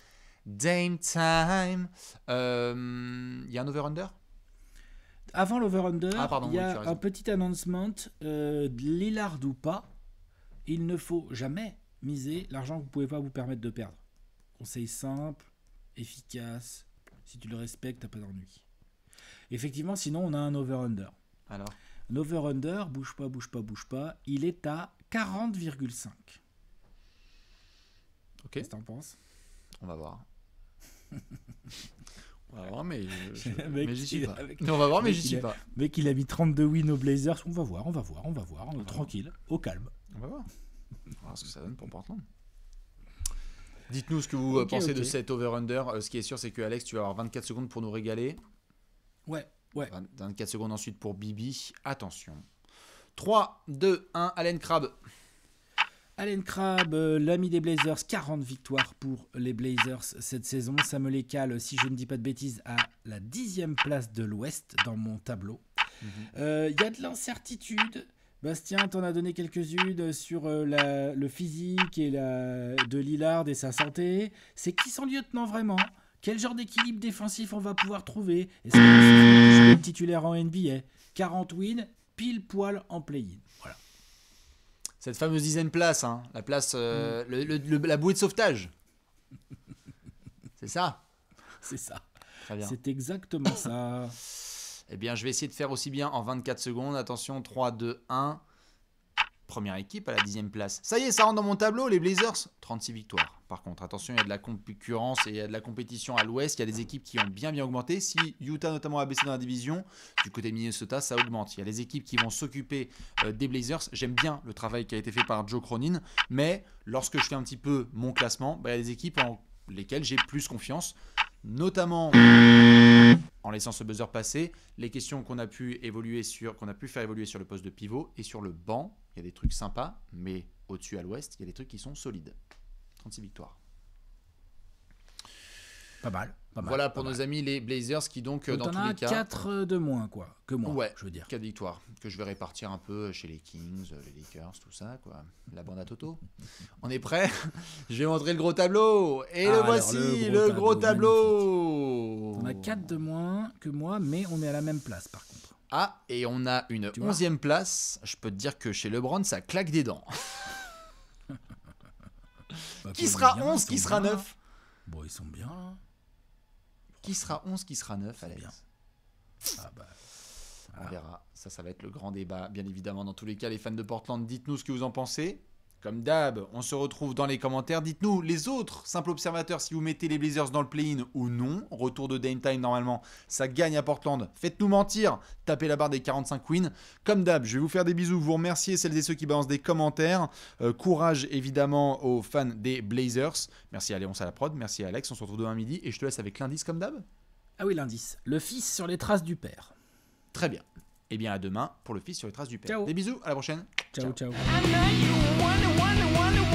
Dame Time. Euh, il y a un over-under Avant l'over-under, ah, il y a un petit announcement euh, Lillard ou pas, il ne faut jamais miser l'argent que vous pouvez pas vous permettre de perdre. Conseil simple efficace. Si tu le respectes, t'as pas d'ennui. Effectivement, sinon, on a un over-under. Alors Un over-under, bouge pas, bouge pas, bouge pas, il est à 40,5. Ok. Qu'est-ce que t'en penses On va voir. on va voir, mais, euh, pas. on va voir, mais j'y suis pas. Mec, il a mis 32 win aux Blazers. On va voir, on va voir, on va voir. On tranquille, au calme. On va voir. On va voir ce que ça donne pour Portland. Dites-nous ce que vous euh, pensez de cet over-under. Euh, ce qui est sûr, c'est que Alex, tu vas avoir 24 secondes pour nous régaler. Ouais, ouais. 24 secondes ensuite pour Bibi. Attention. 3, 2, 1, Allen Crab. Allen Crab, euh, l'ami des Blazers, 40 victoires pour les Blazers cette saison. Ça me les cale, si je ne dis pas de bêtises, à la dixième place de l'Ouest dans mon tableau. Mhm. Il y a de l'incertitude, Bastien, t'en as donné quelques-unes sur euh, le physique et la, de Lillard et sa santé. C'est qui son lieutenant vraiment Quel genre d'équilibre défensif on va pouvoir trouver Est-ce que est titulaire en NBA 40 wins, pile poil en play-in. Voilà. Cette fameuse dizaine place, hein, la place, euh, mm. la bouée de sauvetage. C'est ça. C'est ça. C'est exactement ça. Eh bien, je vais essayer de faire aussi bien en 24 secondes. Attention, 3, 2, 1. Première équipe à la dixième place. Ça y est, ça rentre dans mon tableau, les Blazers. 36 victoires. Par contre, attention, il y a de la concurrence et il y a de la compétition à l'ouest. Il y a des équipes qui ont bien, bien augmenté. Si Utah, notamment, a baissé dans la division, du côté Minnesota, ça augmente. Il y a des équipes qui vont s'occuper euh, des Blazers. J'aime bien le travail qui a été fait par Joe Cronin. Mais lorsque je fais un petit peu mon classement, bah, il y a des équipes en lesquelles j'ai plus confiance notamment en laissant ce buzzer passer, les questions qu'on a pu évoluer sur, qu'on a pu faire évoluer sur le poste de pivot et sur le banc. Il y a des trucs sympas, mais au-dessus à l'ouest, il y a des trucs qui sont solides. 36 victoires. Pas mal voilà pour nos amis les Blazers qui donc, euh, dans tous les cas 4 euh, de moins quoi que moi ouais, je veux dire 4 victoires que je vais répartir un peu chez les Kings euh, les Lakers tout ça quoi la bande à Toto on est prêt je vais montrer le gros tableau et le voici le gros, tableau, on a 4 de moins que moi mais on est à la même place par contre ah et on a une 11 place je peux te dire que chez LeBron ça claque des dents bah, qui sera 11 qui sera 9 hein. bon ils sont bien là hein. Qui sera 11, qui sera 9, Alex bien. Ah bah, On verra. Ça, ça va être le grand débat, bien évidemment. Dans tous les cas, les fans de Portland, dites-nous ce que vous en pensez. Comme d'hab, on se retrouve dans les commentaires. Dites-nous, les autres simples observateurs, si vous mettez les Blazers dans le play-in ou non. Retour de Dame normalement, ça gagne à Portland. Faites-nous mentir, tapez la barre des 45 wins. Comme d'hab, je vais vous faire des bisous, vous remercier celles et ceux qui balancent des commentaires. Euh, courage, évidemment, aux fans des Blazers. Merci à Léonce à la prod, merci à Alex, on se retrouve demain midi. Et je te laisse avec l'indice, comme d'hab Ah oui, l'indice. Le fils sur les traces du père. Très bien. Eh bien, à demain pour le fils sur les traces du père. Ciao. Des bisous, à la prochaine. ciao. ciao. wonder